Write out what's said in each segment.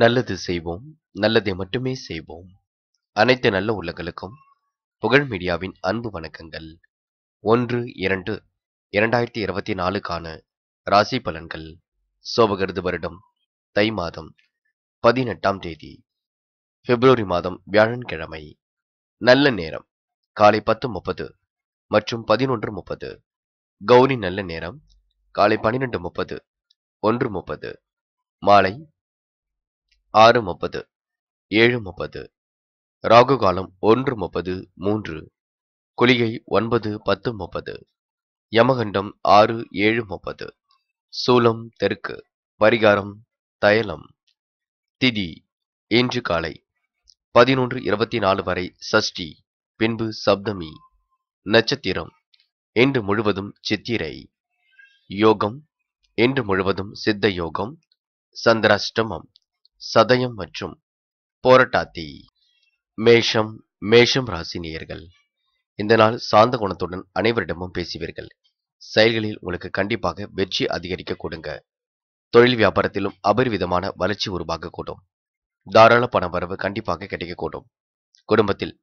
நல்லது செய்வோம் நல்லதை மட்டுமே செய்வோம் அனைத்து நல்ல உள்ளங்களுக்கும் புகழ் மீடியாவின் அன்பு வணக்கங்கள் ஒன்று இரண்டு இரண்டாயிரத்தி இருபத்தி நாலுக்கான ராசி பலன்கள் சோபகருது வருடம் தை மாதம் பதினெட்டாம் தேதி பிப்ரவரி மாதம் வியாழன்கிழமை நல்ல நேரம் காலை பத்து முப்பது மற்றும் பதினொன்று முப்பது கௌரி நல்ல நேரம் காலை பன்னிரெண்டு முப்பது ஒன்று முப்பது மாலை ஆறு முப்பது ஏழு முப்பது ராகு காலம் ஒன்று முப்பது மூன்று குளிகை ஒன்பது பத்து முப்பது யமகண்டம் ஆறு ஏழு முப்பது சூலம் தெற்கு பரிகாரம் தயலம் திதி இன்று காலை பதினொன்று இருபத்தி நாலு வரை சஷ்டி பின்பு சப்தமி நட்சத்திரம் இன்று முழுவதும் சித்திரை யோகம் இன்று முழுவதும் சித்த யோகம் சந்திராஷ்டமம் சதயம் மற்றும் போரட்டாத்தி மேஷம் மேஷம் ராசி இந்த நாள் சாந்த குணத்துடன் அனைவரிடமும் பேசுவீர்கள் செயல்களில் உங்களுக்கு கண்டிப்பாக வெற்றி அதிகரிக்க கொடுங்க தொழில் வியாபாரத்திலும் அபரிவிதமான வளர்ச்சி உருவாக கூடும் தாராள பண வரவு கண்டிப்பாக கிடைக்கக்கூடும் குடும்பத்தில்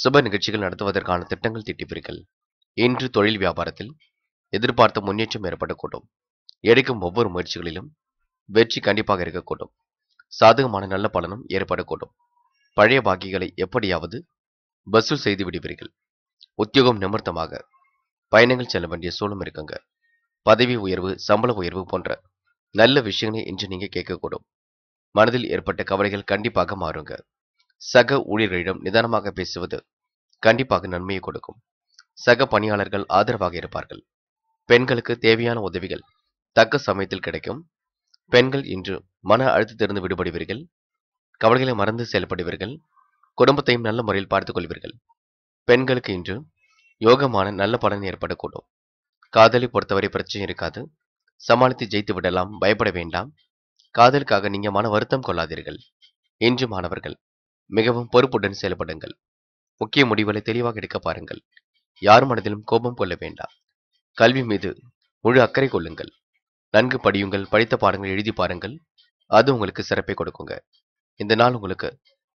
சுப நிகழ்ச்சிகள் நடத்துவதற்கான திட்டங்கள் திட்டிப்பீர்கள் இன்று தொழில் வியாபாரத்தில் எதிர்பார்த்த முன்னேற்றம் ஏற்படக்கூடும் எடுக்கும் ஒவ்வொரு முயற்சிகளிலும் வெற்றி கண்டிப்பாக இருக்கக்கூடும் சாதகமான நல்ல பலனும் ஏற்படக்கூடும் பழைய பாக்கிகளை எப்படியாவது வசூல் செய்து விடுவீர்கள் உத்தியோகம் நிமர்த்தமாக பயணங்கள் செல்ல வேண்டிய சூழலும் இருக்குங்க பதவி உயர்வு சம்பள உயர்வு போன்ற நல்ல விஷயங்களை இன்று நீங்க கேட்கக்கூடும் மனதில் ஏற்பட்ட கவலைகள் கண்டிப்பாக மாறுங்க சக ஊழியர்களிடம் நிதானமாக பேசுவது கண்டிப்பாக நன்மையை கொடுக்கும் சக பணியாளர்கள் ஆதரவாக இருப்பார்கள் பெண்களுக்கு தேவையான உதவிகள் தக்க சமயத்தில் கிடைக்கும் பெண்கள் இன்று மன அழுத்தத்திலிருந்து விடுபடுவீர்கள் கவலைகளை மறந்து செயல்படுவீர்கள் குடும்பத்தையும் நல்ல முறையில் பார்த்துக் கொள்வீர்கள் பெண்களுக்கு இன்று யோகமான நல்ல பலன் ஏற்படக்கூடும் காதலை பொறுத்தவரை பிரச்சனை இருக்காது சமாளித்து ஜெயித்து விடலாம் பயப்பட வேண்டாம் காதலுக்காக நீங்க மன வருத்தம் கொள்ளாதீர்கள் இன்று மாணவர்கள் மிகவும் பொறுப்புடன் செயல்படுங்கள் முக்கிய முடிவுகளை தெளிவாக எடுக்க பாருங்கள் யார் மனதிலும் கோபம் கொள்ள வேண்டாம் கல்வி மீது முழு அக்கறை கொள்ளுங்கள் நன்கு படியுங்கள் படித்த பாடங்கள் எழுதி பாருங்கள் அது உங்களுக்கு சிறப்பை கொடுக்குங்க இந்த நாள் உங்களுக்கு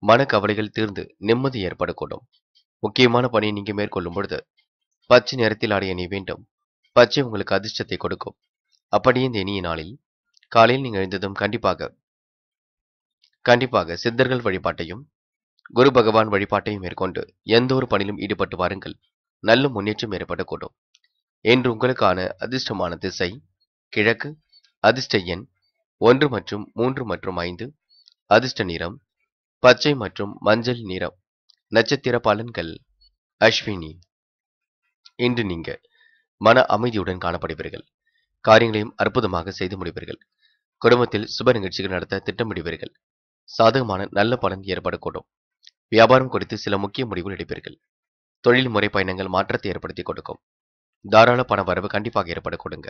மன கவலைகள் தீர்ந்து நிம்மதி ஏற்படக்கூடும் முக்கியமான பணியை நீங்க மேற்கொள்ளும் பொழுது பச்சை நிறத்தில் ஆடிய நீ வேண்டும் பச்சை உங்களுக்கு அதிர்ஷ்டத்தை கொடுக்கும் அப்படியே இந்த இனிய நாளில் காலையில் நீங்கள் எழுந்ததும் கண்டிப்பாக கண்டிப்பாக சித்தர்கள் வழிபாட்டையும் குரு பகவான் வழிபாட்டையும் மேற்கொண்டு எந்த ஒரு பணியிலும் ஈடுபட்டு வாருங்கள் நல்ல முன்னேற்றம் ஏற்படக்கூடும் என்று உங்களுக்கான அதிர்ஷ்டமான திசை கிழக்கு அதிர்ஷ்ட எண் ஒன்று மற்றும் மூன்று மற்றும் ஐந்து அதிர்ஷ்ட நிறம் பச்சை மற்றும் மஞ்சள் நிறம் நட்சத்திர பலன்கள் அஸ்வினி இன்று நீங்க மன அமைதியுடன் காணப்படுவீர்கள் காரியங்களையும் அற்புதமாக செய்து முடிவீர்கள் குடும்பத்தில் சுப நிகழ்ச்சிகள் நடத்த திட்டமிடுவீர்கள் சாதகமான நல்ல பலன் ஏற்படக்கூடும் வியாபாரம் குறித்து சில முக்கிய முடிவுகள் எடுப்பீர்கள் தொழில் முறை பயணங்கள் மாற்றத்தை ஏற்படுத்தி கொடுக்கும் தாராள பண வரவு கண்டிப்பாக ஏற்பட கொடுங்க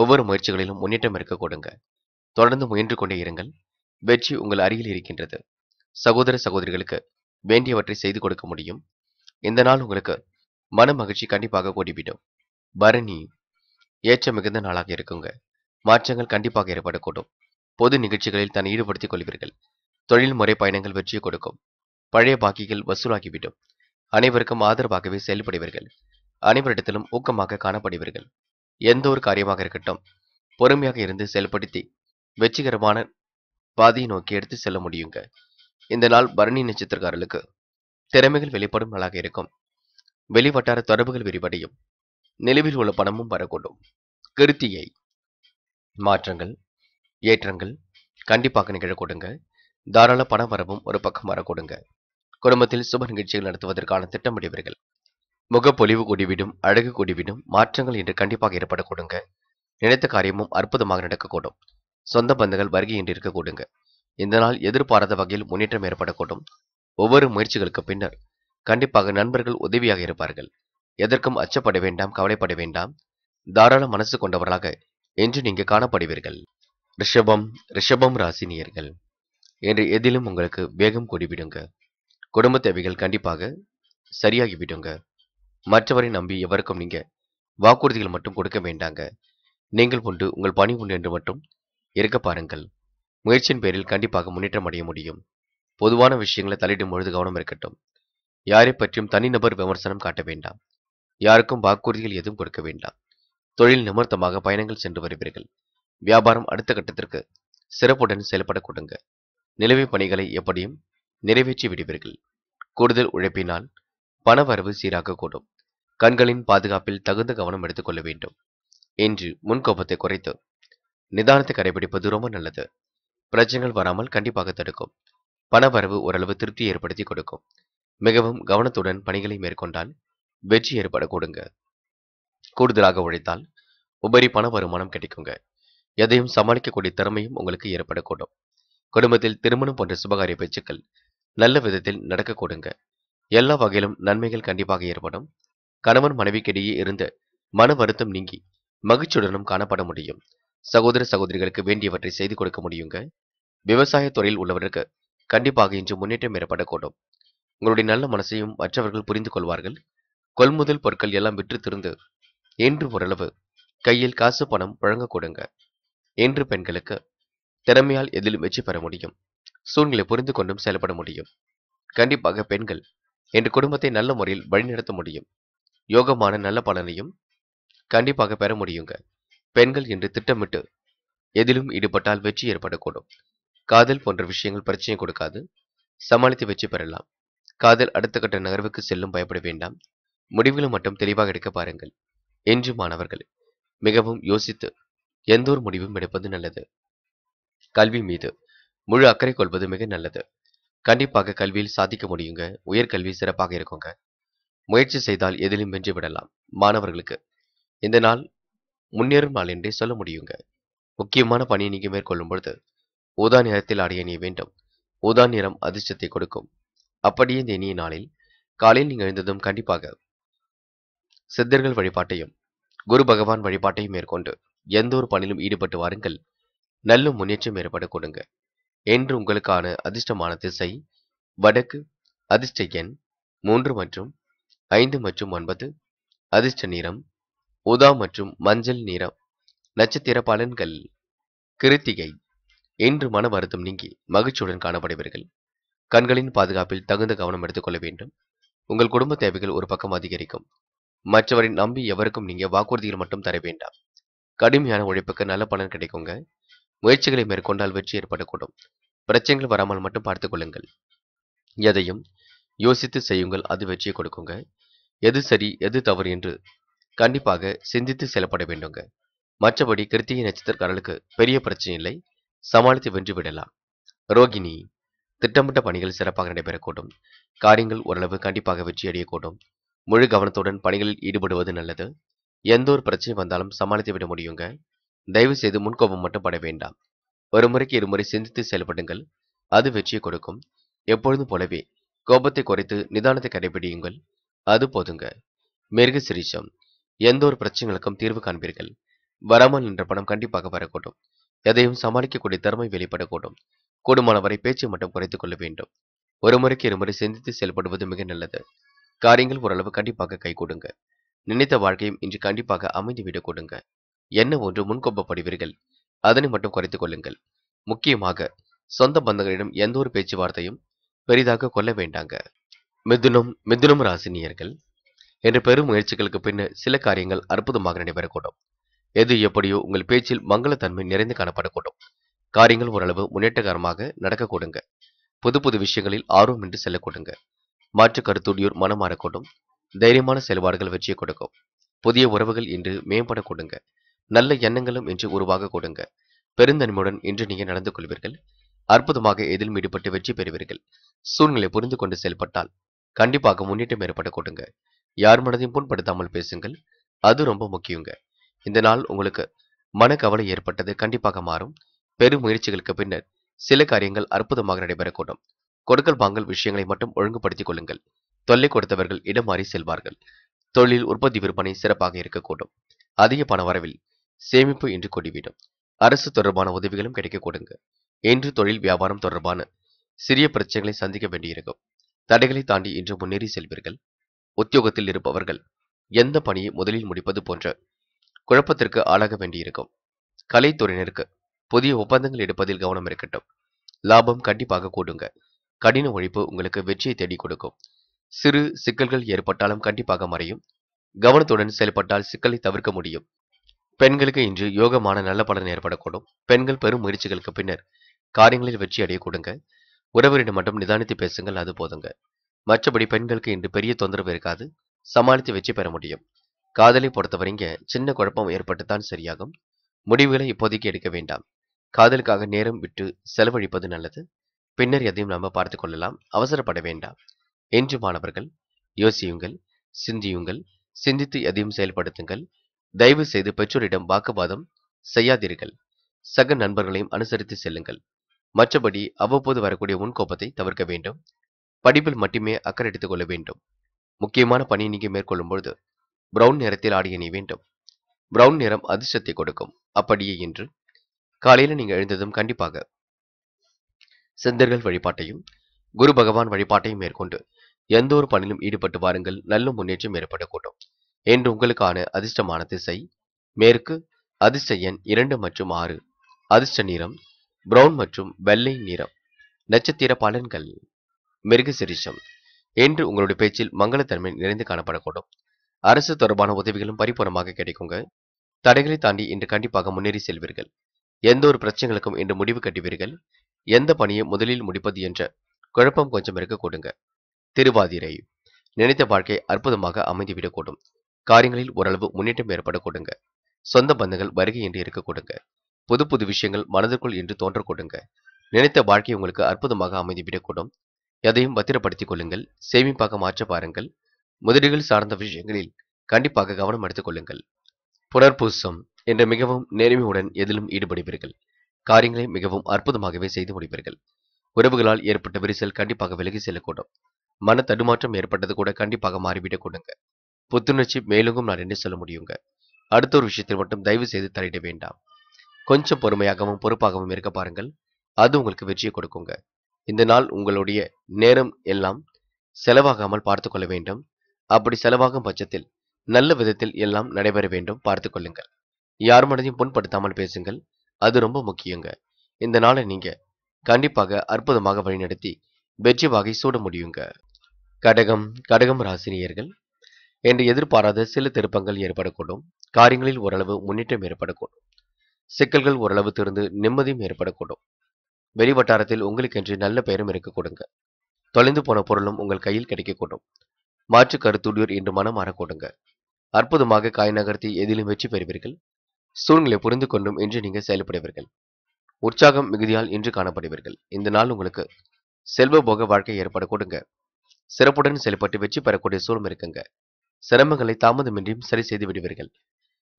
ஒவ்வொரு முயற்சிகளிலும் முன்னேற்றம் இருக்க கொடுங்க தொடர்ந்து முயன்று கொண்டே இருங்கள் வெற்றி உங்கள் அருகில் இருக்கின்றது சகோதர சகோதரிகளுக்கு வேண்டியவற்றை செய்து கொடுக்க முடியும் இந்த நாள் உங்களுக்கு மன மகிழ்ச்சி கண்டிப்பாக கூடிவிடும் பரணி ஏற்ற மிகுந்த நாளாக இருக்குங்க மாற்றங்கள் கண்டிப்பாக ஏற்படக்கூடும் பொது நிகழ்ச்சிகளில் தன்னை ஈடுபடுத்திக் கொள்வீர்கள் தொழில் முறை பயணங்கள் வெற்றியை கொடுக்கும் பழைய பாக்கிகள் வசூலாகிவிடும் அனைவருக்கும் ஆதரவாகவே செயல்படுவீர்கள் அனைவரிடத்திலும் ஊக்கமாக காணப்படுவீர்கள் எந்த ஒரு காரியமாக இருக்கட்டும் பொறுமையாக இருந்து செயல்படுத்தி வெற்றிகரமான பாதையை நோக்கி எடுத்து செல்ல முடியுங்க இந்த நாள் பரணி நட்சத்திரக்காரர்களுக்கு திறமைகள் வெளிப்படும் நாளாக இருக்கும் வெளிவட்டார தொடர்புகள் விரிவடையும் நிலவில் உள்ள பணமும் வரக்கூடும் கிருத்தியை மாற்றங்கள் ஏற்றங்கள் கண்டிப்பாக நிகழ கொடுங்க தாராள பணம் வரவும் ஒரு பக்கம் வரக்கூடுங்க குடும்பத்தில் சுப நிகழ்ச்சிகள் நடத்துவதற்கான திட்டமிடுவீர்கள் முகப்பொலிவு கூடிவிடும் அழகு கூடிவிடும் மாற்றங்கள் என்று கண்டிப்பாக கொடுங்க நினைத்த காரியமும் அற்புதமாக நடக்கக்கூடும் சொந்த பந்துகள் வருகையின்றி இருக்கக்கூடுங்க இந்த நாள் எதிர்பாராத வகையில் முன்னேற்றம் ஏற்படக்கூடும் ஒவ்வொரு முயற்சிகளுக்கு பின்னர் கண்டிப்பாக நண்பர்கள் உதவியாக இருப்பார்கள் எதற்கும் அச்சப்பட வேண்டாம் கவலைப்பட வேண்டாம் தாராள மனசு கொண்டவர்களாக என்று நீங்க காணப்படுவீர்கள் ரிஷபம் ரிஷபம் ராசினியர்கள் என்று எதிலும் உங்களுக்கு வேகம் கூடிவிடுங்க குடும்ப தேவைகள் கண்டிப்பாக சரியாகிவிடுங்க மற்றவரை நம்பி எவருக்கும் நீங்க வாக்குறுதிகள் மட்டும் கொடுக்க வேண்டாங்க நீங்கள் கொண்டு உங்கள் பணி உண்டு என்று மட்டும் இருக்க பாருங்கள் முயற்சியின் பேரில் கண்டிப்பாக முன்னேற்றம் அடைய முடியும் பொதுவான விஷயங்களை தலையிடும் பொழுது கவனம் இருக்கட்டும் யாரை பற்றியும் தனிநபர் விமர்சனம் காட்ட வேண்டாம் யாருக்கும் வாக்குறுதிகள் எதுவும் கொடுக்க வேண்டாம் தொழில் நிமர்த்தமாக பயணங்கள் சென்று வருவீர்கள் வியாபாரம் அடுத்த கட்டத்திற்கு சிறப்புடன் செயல்பட கொடுங்க நிலவை பணிகளை எப்படியும் நிறைவேற்றி விடுவீர்கள் கூடுதல் உழைப்பினால் பண வரவு சீராக கூடும் கண்களின் பாதுகாப்பில் தகுந்த கவனம் எடுத்துக்கொள்ள வேண்டும் என்று முன்கோபத்தை குறைத்து நிதானத்தை கடைபிடிப்பது ரொம்ப நல்லது பிரச்சனைகள் வராமல் கண்டிப்பாக தடுக்கும் பணவரவு ஓரளவு திருப்தி ஏற்படுத்தி கொடுக்கும் மிகவும் கவனத்துடன் பணிகளை மேற்கொண்டால் வெற்றி கொடுங்க கூடுதலாக உழைத்தால் உபரி பண வருமானம் கிடைக்குங்க எதையும் சமாளிக்கக்கூடிய திறமையும் உங்களுக்கு ஏற்படக்கூடும் குடும்பத்தில் திருமணம் போன்ற சுபகாரிய பேச்சுக்கள் நல்ல விதத்தில் நடக்கக்கூடுங்க எல்லா வகையிலும் நன்மைகள் கண்டிப்பாக ஏற்படும் கணவன் மனைவிக்கிடையே இருந்த மன வருத்தம் நீங்கி மகிழ்ச்சியுடனும் காணப்பட முடியும் சகோதர சகோதரிகளுக்கு வேண்டியவற்றை செய்து கொடுக்க முடியுங்க விவசாய துறையில் உள்ளவருக்கு கண்டிப்பாக இன்று முன்னேற்றம் ஏற்படக்கூடும் உங்களுடைய நல்ல மனசையும் மற்றவர்கள் புரிந்து கொள்வார்கள் கொள்முதல் பொருட்கள் எல்லாம் விற்று திருந்து என்று ஓரளவு கையில் காசு பணம் வழங்க கொடுங்க என்று பெண்களுக்கு திறமையால் எதிலும் வெற்றி பெற முடியும் சூழ்நிலை புரிந்து கொண்டும் செயல்பட முடியும் கண்டிப்பாக பெண்கள் என்று குடும்பத்தை நல்ல முறையில் வழிநடத்த முடியும் யோகமான நல்ல பலனையும் கண்டிப்பாக பெற முடியுங்க பெண்கள் என்று திட்டமிட்டு எதிலும் ஈடுபட்டால் வெற்றி ஏற்படக்கூடும் காதல் போன்ற விஷயங்கள் பிரச்சனை கொடுக்காது சமாளித்து வெற்றி பெறலாம் காதல் அடுத்த கட்ட நகர்வுக்கு செல்லும் பயப்பட வேண்டாம் முடிவுகளை மட்டும் தெளிவாக எடுக்க பாருங்கள் என்று மாணவர்கள் மிகவும் யோசித்து எந்த ஒரு முடிவும் எடுப்பது நல்லது கல்வி மீது முழு அக்கறை கொள்வது மிக நல்லது கண்டிப்பாக கல்வியில் சாதிக்க முடியுங்க உயர்கல்வி சிறப்பாக இருக்குங்க முயற்சி செய்தால் எதிலும் விடலாம் மாணவர்களுக்கு இந்த நாள் முன்னேறும் நாள் என்றே சொல்ல முடியுங்க முக்கியமான பணியை நீங்கள் மேற்கொள்ளும் பொழுது ஊதா நிறத்தில் அடைய நீ வேண்டும் ஊதா நிறம் அதிர்ஷ்டத்தை கொடுக்கும் அப்படியே இந்த இனிய நாளில் காலையில் நீங்கள் எழுந்ததும் கண்டிப்பாக சித்தர்கள் வழிபாட்டையும் குரு பகவான் வழிபாட்டையும் மேற்கொண்டு எந்த ஒரு பணியிலும் ஈடுபட்டு வாருங்கள் நல்ல முன்னேற்றம் ஏற்பட கொடுங்க என்று உங்களுக்கான அதிர்ஷ்டமான திசை வடக்கு அதிர்ஷ்ட எண் மூன்று மற்றும் ஐந்து மற்றும் ஒன்பது அதிர்ஷ்ட நிறம் உதா மற்றும் மஞ்சள் நிறம் நட்சத்திர பலன்கள் கிருத்திகை இன்று மன வருத்தம் நீங்கி மகிழ்ச்சியுடன் காணப்படுவீர்கள் கண்களின் பாதுகாப்பில் தகுந்த கவனம் எடுத்துக்கொள்ள வேண்டும் உங்கள் குடும்ப தேவைகள் ஒரு பக்கம் அதிகரிக்கும் மற்றவரை நம்பி எவருக்கும் நீங்க வாக்குறுதிகள் மட்டும் தர வேண்டாம் கடுமையான உழைப்புக்கு நல்ல பலன் கிடைக்குங்க முயற்சிகளை மேற்கொண்டால் வெற்றி ஏற்படக்கூடும் பிரச்சனைகள் வராமல் மட்டும் பார்த்துக் கொள்ளுங்கள் எதையும் யோசித்து செய்யுங்கள் அது வெற்றியை கொடுக்குங்க எது சரி எது தவறு என்று கண்டிப்பாக சிந்தித்து செயல்பட வேண்டுங்க மற்றபடி கிருத்திகை நட்சத்திரக்காரர்களுக்கு பெரிய பிரச்சனை இல்லை சமாளித்து வென்று விடலாம் ரோகிணி திட்டமிட்ட பணிகள் சிறப்பாக நடைபெறக்கூடும் காரியங்கள் ஓரளவு கண்டிப்பாக வெற்றி அடையக்கூடும் முழு கவனத்துடன் பணிகளில் ஈடுபடுவது நல்லது எந்த ஒரு பிரச்சனை வந்தாலும் சமாளித்து விட முடியுங்க தயவு செய்து முன்கோபம் மட்டும் பட வேண்டாம் ஒரு முறைக்கு இருமுறை சிந்தித்து செயல்படுங்கள் அது வெற்றியை கொடுக்கும் எப்பொழுதும் போலவே கோபத்தை குறைத்து நிதானத்தை கடைபிடியுங்கள் அது போதுங்க மிருக சிரிச்சம் எந்த ஒரு பிரச்சனைகளுக்கும் தீர்வு காண்பீர்கள் வராமல் நின்ற பணம் கண்டிப்பாக வரக்கூடும் எதையும் சமாளிக்கக்கூடிய திறமை வெளிப்படக்கூடும் கூடுமான வரை பேச்சு மட்டும் குறைத்துக் கொள்ள வேண்டும் ஒரு முறைக்கு இருமுறை சிந்தித்து செயல்படுவது மிக நல்லது காரியங்கள் ஓரளவு கண்டிப்பாக கை கொடுங்க நினைத்த வாழ்க்கையும் இன்று கண்டிப்பாக அமைந்துவிடக் கொடுங்க என்ன ஒன்று முன்கோபப்படுவீர்கள் அதனை மட்டும் குறைத்துக் கொள்ளுங்கள் முக்கியமாக சொந்த பந்தங்களிடம் எந்த ஒரு பேச்சுவார்த்தையும் பெரிதாக கொள்ள வேண்டாங்க மிதுனம் மிதுனம் ராசினியர்கள் என்று பெரும் முயற்சிகளுக்கு பின்னர் சில காரியங்கள் அற்புதமாக நடைபெறக்கூடும் எது எப்படியோ உங்கள் பேச்சில் மங்களத்தன்மை நிறைந்து காணப்படக்கூடும் காரியங்கள் ஓரளவு முன்னேற்றகரமாக நடக்கக்கூடுங்க புது புது விஷயங்களில் ஆர்வம் என்று செல்லக்கூடுங்க மாற்று கருத்துடையோர் மனம் மாறக்கூடும் தைரியமான செயல்பாடுகள் வெற்றியை கொடுக்கும் புதிய உறவுகள் இன்று மேம்படக்கூடுங்க நல்ல எண்ணங்களும் இன்று உருவாக கொடுங்க பெருந்தன்மையுடன் இன்று நீங்கள் நடந்து கொள்வீர்கள் அற்புதமாக எதில் மீடுபட்டு வெற்றி பெறுவீர்கள் சூழ்நிலை புரிந்து கொண்டு செயல்பட்டால் கண்டிப்பாக முன்னேற்றம் ஏற்பட கொடுங்க யார் மனதையும் புண்படுத்தாமல் பேசுங்கள் அது ரொம்ப முக்கியங்க இந்த நாள் உங்களுக்கு மனக்கவலை ஏற்பட்டது கண்டிப்பாக மாறும் பெரும் முயற்சிகளுக்கு பின்னர் சில காரியங்கள் அற்புதமாக நடைபெறக்கூடும் கொடுக்கல் வாங்கல் விஷயங்களை மட்டும் ஒழுங்குபடுத்திக் கொள்ளுங்கள் தொல்லை கொடுத்தவர்கள் இடம் மாறி செல்வார்கள் தொழில் உற்பத்தி விற்பனை சிறப்பாக இருக்கக்கூடும் அதிக பண வரவில் சேமிப்பு இன்று கொடிவிடும் அரசு தொடர்பான உதவிகளும் கிடைக்கக்கூடுங்க கொடுங்க இன்று தொழில் வியாபாரம் தொடர்பான சிறிய பிரச்சனைகளை சந்திக்க வேண்டியிருக்கும் தடைகளை தாண்டி இன்று முன்னேறி செல்வீர்கள் உத்தியோகத்தில் இருப்பவர்கள் எந்த பணியை முதலில் முடிப்பது போன்ற குழப்பத்திற்கு ஆளாக வேண்டியிருக்கும் கலைத்துறையினருக்கு புதிய ஒப்பந்தங்கள் எடுப்பதில் கவனம் இருக்கட்டும் லாபம் கண்டிப்பாக கூடுங்க கடின உழைப்பு உங்களுக்கு வெற்றியை தேடி கொடுக்கும் சிறு சிக்கல்கள் ஏற்பட்டாலும் கண்டிப்பாக மறையும் கவனத்துடன் செயல்பட்டால் சிக்கலை தவிர்க்க முடியும் பெண்களுக்கு இன்று யோகமான நல்ல பலன் ஏற்படக்கூடும் பெண்கள் பெரும் முயற்சிகளுக்கு பின்னர் காரியங்களில் வெற்றி அடைய கொடுங்க உறவரிடம் மட்டும் நிதானித்து பேசுங்கள் அது போதுங்க மற்றபடி பெண்களுக்கு இன்று பெரிய தொந்தரவு இருக்காது சமாளித்து வெற்றி பெற முடியும் காதலை பொறுத்தவரைங்க சின்ன குழப்பம் ஏற்பட்டுத்தான் சரியாகும் முடிவுகளை இப்போதைக்கு எடுக்க வேண்டாம் காதலுக்காக நேரம் விட்டு செலவழிப்பது நல்லது பின்னர் எதையும் நாம பார்த்து கொள்ளலாம் அவசரப்பட வேண்டாம் என்று மாணவர்கள் யோசியுங்கள் சிந்தியுங்கள் சிந்தித்து எதையும் செயல்படுத்துங்கள் தயவு செய்து பெற்றோரிடம் வாக்குவாதம் செய்யாதீர்கள் சக நண்பர்களையும் அனுசரித்து செல்லுங்கள் மற்றபடி அவ்வப்போது வரக்கூடிய முன்கோப்பத்தை தவிர்க்க வேண்டும் படிப்பில் மட்டுமே அக்கறை எடுத்துக் கொள்ள வேண்டும் முக்கியமான பணி நீங்கள் மேற்கொள்ளும் பொழுது பிரவுன் நிறத்தில் ஆடை அணிய வேண்டும் பிரவுன் நிறம் அதிர்ஷ்டத்தை கொடுக்கும் அப்படியே இன்று காலையில் நீங்கள் எழுந்ததும் கண்டிப்பாக சிந்தர்கள் வழிபாட்டையும் குரு பகவான் வழிபாட்டையும் மேற்கொண்டு எந்த ஒரு பணியிலும் ஈடுபட்டு வாருங்கள் நல்ல முன்னேற்றம் ஏற்படக்கூடும் என்று உங்களுக்கான அதிர்ஷ்டமான திசை மேற்கு அதிர்ஷ்ட எண் இரண்டு மற்றும் ஆறு அதிர்ஷ்ட நிறம் பிரவுன் மற்றும் வெள்ளை நிறம் நட்சத்திர பலன்கள் சிரிஷம் என்று உங்களுடைய பேச்சில் மங்களத்தன்மை நிறைந்து காணப்படக்கூடும் அரசு தொடர்பான உதவிகளும் பரிபூர்ணமாக கிடைக்குங்க தடைகளை தாண்டி இன்று கண்டிப்பாக முன்னேறி செல்வீர்கள் எந்த ஒரு பிரச்சனைகளுக்கும் இன்று முடிவு கட்டுவீர்கள் எந்த பணியை முதலில் முடிப்பது என்ற குழப்பம் கொஞ்சம் இருக்க கூடுங்க திருவாதிரை நினைத்த வாழ்க்கை அற்புதமாக அமைந்துவிடக்கூடும் காரியங்களில் ஓரளவு முன்னேற்றம் ஏற்படக்கூடுங்க சொந்த பந்தங்கள் வருகை என்று இருக்கக்கூடுங்க புது புது விஷயங்கள் மனதிற்குள் என்று தோன்றக்கூடுங்க நினைத்த வாழ்க்கை உங்களுக்கு அற்புதமாக அமைந்துவிடக்கூடும் எதையும் பத்திரப்படுத்திக் கொள்ளுங்கள் சேமிப்பாக மாற்ற பாருங்கள் முதலீடுகள் சார்ந்த விஷயங்களில் கண்டிப்பாக கவனம் எடுத்துக் கொள்ளுங்கள் புனர்பூசம் என்ற மிகவும் நேர்மையுடன் எதிலும் ஈடுபடுவீர்கள் காரியங்களை மிகவும் அற்புதமாகவே செய்து முடிப்பீர்கள் உறவுகளால் ஏற்பட்ட விரிசல் கண்டிப்பாக விலகி செல்லக்கூடும் மன தடுமாற்றம் ஏற்பட்டது கூட கண்டிப்பாக மாறிவிடக் கொடுங்க புத்துணர்ச்சி மேலும் நான் என்ன சொல்ல முடியுங்க அடுத்த ஒரு விஷயத்தில் மட்டும் தயவு செய்து தலையிட வேண்டாம் கொஞ்சம் பொறுமையாகவும் பொறுப்பாகவும் இருக்க பாருங்கள் அது உங்களுக்கு வெற்றியை கொடுக்குங்க இந்த நாள் உங்களுடைய நேரம் எல்லாம் செலவாகாமல் பார்த்து கொள்ள வேண்டும் அப்படி செலவாகும் பட்சத்தில் நல்ல விதத்தில் எல்லாம் நடைபெற வேண்டும் பார்த்து கொள்ளுங்கள் யார் மனதையும் புண்படுத்தாமல் பேசுங்கள் அது ரொம்ப முக்கியங்க இந்த நாளை நீங்க கண்டிப்பாக அற்புதமாக வழிநடத்தி வெற்றி வாகை சூட முடியுங்க கடகம் கடகம் ராசினியர்கள் என்று எதிர்பாராத சில திருப்பங்கள் ஏற்படக்கூடும் காரியங்களில் ஓரளவு முன்னேற்றம் ஏற்படக்கூடும் சிக்கல்கள் ஓரளவு திருந்து நிம்மதியும் ஏற்படக்கூடும் வெளி வட்டாரத்தில் உங்களுக்கென்று நல்ல பெயரும் இருக்கக்கூடுங்க தொலைந்து போன பொருளும் உங்கள் கையில் கிடைக்கக்கூடும் மாற்று கருத்துடியோர் இன்று மனம் மாறக்கூடுங்க அற்புதமாக காய் நகர்த்தி எதிலும் வெற்றி பெறுவீர்கள் சூழ்நிலை புரிந்து கொண்டும் இன்று நீங்கள் செயல்படுவீர்கள் உற்சாகம் மிகுதியால் இன்று காணப்படுவீர்கள் இந்த நாள் உங்களுக்கு செல்வ போக வாழ்க்கை ஏற்பட கொடுங்க சிறப்புடன் செயல்பட்டு வெற்றி பெறக்கூடிய சூழ்நிலை இருக்குங்க சிரமங்களை தாமதமின்றியும் சரி செய்து விடுவீர்கள்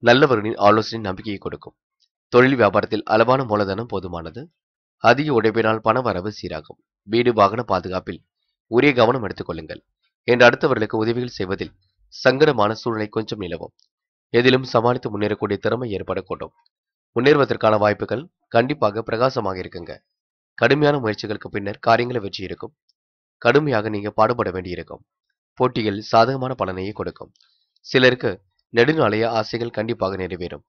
நல்லவர்களின் ஆலோசனை நம்பிக்கையை கொடுக்கும் தொழில் வியாபாரத்தில் அளவான மூலதனம் போதுமானது அதிக உடைப்பினால் பண வரவு சீராகும் வீடு வாகன பாதுகாப்பில் உரிய கவனம் கொள்ளுங்கள் என்று அடுத்தவர்களுக்கு உதவிகள் செய்வதில் சங்கடமான சூழ்நிலை கொஞ்சம் நிலவும் எதிலும் சமாளித்து முன்னேறக்கூடிய திறமை ஏற்படக்கூடும் முன்னேறுவதற்கான வாய்ப்புகள் கண்டிப்பாக பிரகாசமாக இருக்குங்க கடுமையான முயற்சிகளுக்கு பின்னர் காரியங்களை வெற்றி இருக்கும் கடுமையாக நீங்க பாடுபட வேண்டியிருக்கும் போட்டிகள் சாதகமான பலனையே கொடுக்கும் சிலருக்கு நெடுநாளைய ஆசைகள் கண்டிப்பாக நிறைவேறும்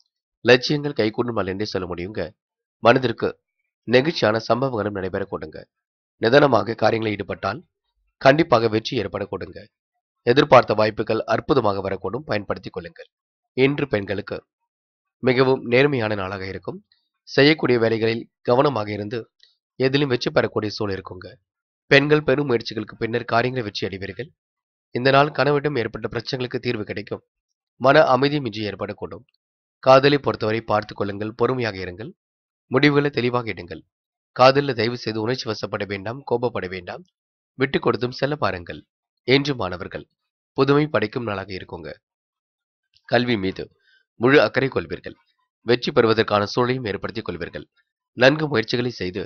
லட்சியங்கள் கைகூடும் என்றே சொல்ல முடியுங்க மனதிற்கு நெகிழ்ச்சியான சம்பவங்களும் நடைபெற கொடுங்க நிதானமாக காரியங்களில் ஈடுபட்டால் கண்டிப்பாக வெற்றி ஏற்பட கொடுங்க எதிர்பார்த்த வாய்ப்புகள் அற்புதமாக வரக்கூடும் பயன்படுத்திக் கொள்ளுங்கள் இன்று பெண்களுக்கு மிகவும் நேர்மையான நாளாக இருக்கும் செய்யக்கூடிய வேலைகளில் கவனமாக இருந்து எதிலும் வெற்றி பெறக்கூடிய சூழல் இருக்குங்க பெண்கள் பெரும் முயற்சிகளுக்கு பின்னர் காரியங்களை வெற்றி அடைவீர்கள் இந்த நாள் கணவிடம் ஏற்பட்ட பிரச்சனைகளுக்கு தீர்வு கிடைக்கும் மன அமைதி மிஞ்சி ஏற்படக்கூடும் காதலை பொறுத்தவரை பார்த்து கொள்ளுங்கள் பொறுமையாக இருங்கள் முடிவுகளை தெளிவாக எடுங்கள் காதலில் தயவு செய்து உணர்ச்சி வசப்பட வேண்டாம் கோபப்பட வேண்டாம் விட்டு கொடுத்தும் செல்ல பாருங்கள் என்று மாணவர்கள் புதுமை படைக்கும் நாளாக இருக்குங்க கல்வி மீது முழு அக்கறை கொள்வீர்கள் வெற்றி பெறுவதற்கான சூழலையும் ஏற்படுத்திக் கொள்வீர்கள் நன்கு முயற்சிகளை செய்து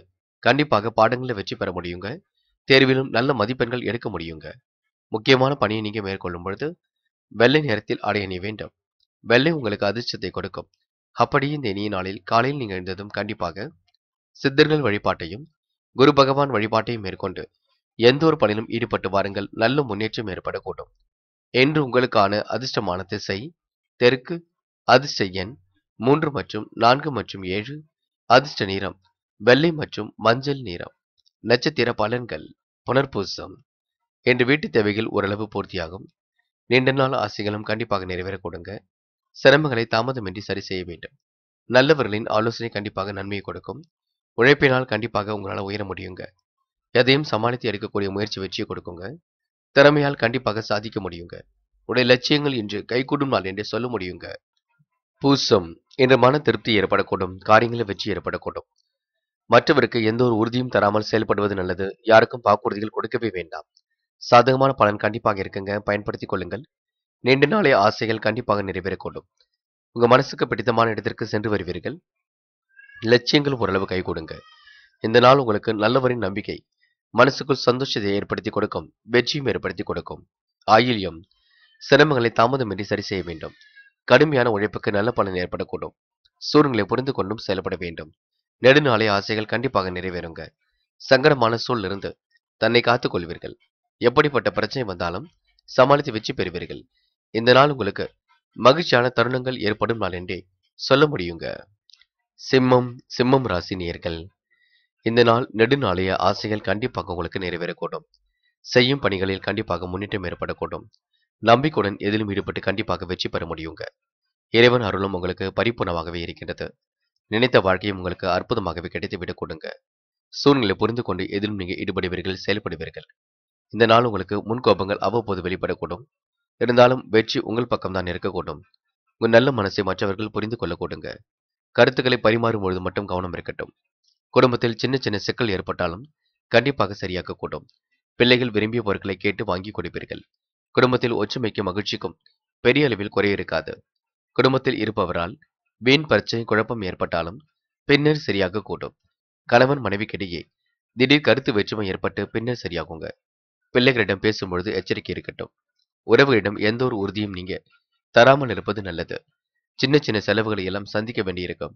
கண்டிப்பாக பாடங்களில் வெற்றி பெற முடியுங்க தேர்விலும் நல்ல மதிப்பெண்கள் எடுக்க முடியுங்க முக்கியமான பணியை நீங்க மேற்கொள்ளும் பொழுது வெள்ளை நேரத்தில் அடைய வேண்டும் வெள்ளை உங்களுக்கு அதிர்ஷ்டத்தை கொடுக்கும் அப்படி இந்த இனிய நாளில் காலையில் நீங்கள் எழுந்ததும் கண்டிப்பாக சித்தர்கள் வழிபாட்டையும் குரு பகவான் வழிபாட்டையும் மேற்கொண்டு எந்த ஒரு பணியிலும் ஈடுபட்டு வாருங்கள் நல்ல முன்னேற்றம் ஏற்படக்கூடும் என்று உங்களுக்கான அதிர்ஷ்டமான திசை தெற்கு அதிர்ஷ்ட எண் மூன்று மற்றும் நான்கு மற்றும் ஏழு அதிர்ஷ்ட நீரம் வெள்ளை மற்றும் மஞ்சள் நீரம் நட்சத்திர பலன்கள் புனர்பூசம் என்று வீட்டு தேவைகள் ஓரளவு பூர்த்தியாகும் நீண்ட நாள் ஆசைகளும் கண்டிப்பாக நிறைவேற கொடுங்க சிரமங்களை தாமதமின்றி சரி செய்ய வேண்டும் நல்லவர்களின் ஆலோசனை கண்டிப்பாக நன்மையை கொடுக்கும் உழைப்பினால் கண்டிப்பாக உங்களால் உயர முடியுங்க எதையும் சமாளித்து எடுக்கக்கூடிய முயற்சி வெற்றியை கொடுக்குங்க திறமையால் கண்டிப்பாக சாதிக்க முடியுங்க உடைய லட்சியங்கள் இன்று கைகூடும் நாள் என்று சொல்ல முடியுங்க பூசம் என்ற மன திருப்தி ஏற்படக்கூடும் காரியங்களில் வெற்றி ஏற்படக்கூடும் மற்றவருக்கு எந்த ஒரு உறுதியும் தராமல் செயல்படுவது நல்லது யாருக்கும் வாக்குறுதிகள் கொடுக்கவே வேண்டாம் சாதகமான பலன் கண்டிப்பாக இருக்குங்க பயன்படுத்திக் கொள்ளுங்கள் நீண்ட நாளைய ஆசைகள் கண்டிப்பாக நிறைவேறக்கூடும் உங்க மனசுக்கு பிடித்தமான இடத்திற்கு சென்று வருவீர்கள் லட்சியங்கள் ஓரளவு கை கொடுங்க இந்த நாள் உங்களுக்கு நல்லவரின் நம்பிக்கை மனசுக்குள் சந்தோஷத்தை ஏற்படுத்தி கொடுக்கும் வெற்றியும் ஏற்படுத்தி கொடுக்கும் ஆயில்யம் சிரமங்களை தாமதமின்றி சரி செய்ய வேண்டும் கடுமையான உழைப்புக்கு நல்ல பலன் ஏற்படக்கூடும் சூழ்நிலை புரிந்து கொண்டும் செயல்பட வேண்டும் நெடுநாளை ஆசைகள் கண்டிப்பாக நிறைவேறுங்க சங்கடமான இருந்து தன்னை கொள்வீர்கள் எப்படிப்பட்ட பிரச்சனை வந்தாலும் சமாளித்து வெற்றி பெறுவீர்கள் இந்த நாள் உங்களுக்கு மகிழ்ச்சியான தருணங்கள் ஏற்படும் நாள் என்றே சொல்ல முடியுங்க சிம்மம் சிம்மம் ராசி நேர்கள் இந்த நாள் நெடுநாளைய ஆசைகள் கண்டிப்பாக உங்களுக்கு நிறைவேறக்கூடும் செய்யும் பணிகளில் கண்டிப்பாக முன்னேற்றம் ஏற்படக்கூடும் நம்பிக்கையுடன் எதிலும் ஈடுபட்டு கண்டிப்பாக வெற்றி பெற முடியுங்க இறைவன் அருளும் உங்களுக்கு பரிபூர்ணமாகவே இருக்கின்றது நினைத்த வாழ்க்கையும் உங்களுக்கு அற்புதமாகவே கிடைத்து விடக் கொடுங்க சூழ்நிலை புரிந்து கொண்டு எதிலும் நீங்கள் ஈடுபடுவீர்கள் செயல்படுவீர்கள் இந்த நாள் உங்களுக்கு முன்கோபங்கள் அவ்வப்போது வெளிப்படக்கூடும் இருந்தாலும் வெற்றி உங்கள் பக்கம்தான் இருக்கக்கூடும் உங்கள் நல்ல மனசை மற்றவர்கள் புரிந்து கொள்ளக்கூடுங்க கருத்துக்களை பரிமாறும் பொழுது மட்டும் கவனம் இருக்கட்டும் குடும்பத்தில் சின்ன சின்ன சிக்கல் ஏற்பட்டாலும் கண்டிப்பாக சரியாக கூடும் பிள்ளைகள் விரும்பிய பொருட்களை கேட்டு வாங்கி கொடுப்பீர்கள் குடும்பத்தில் ஒற்றுமைக்கும் மகிழ்ச்சிக்கும் பெரிய அளவில் குறை இருக்காது குடும்பத்தில் இருப்பவரால் வீண் பிரச்சனை குழப்பம் ஏற்பட்டாலும் பின்னர் சரியாக கூடும் கணவன் மனைவிக்கிடையே திடீர் கருத்து வெற்றுமை ஏற்பட்டு பின்னர் சரியாகுங்க பிள்ளைகளிடம் பேசும்பொழுது எச்சரிக்கை இருக்கட்டும் உறவுகளிடம் எந்த ஒரு உறுதியும் நீங்க தராமல் இருப்பது நல்லது சின்ன சின்ன செலவுகளை எல்லாம் சந்திக்க வேண்டியிருக்கும்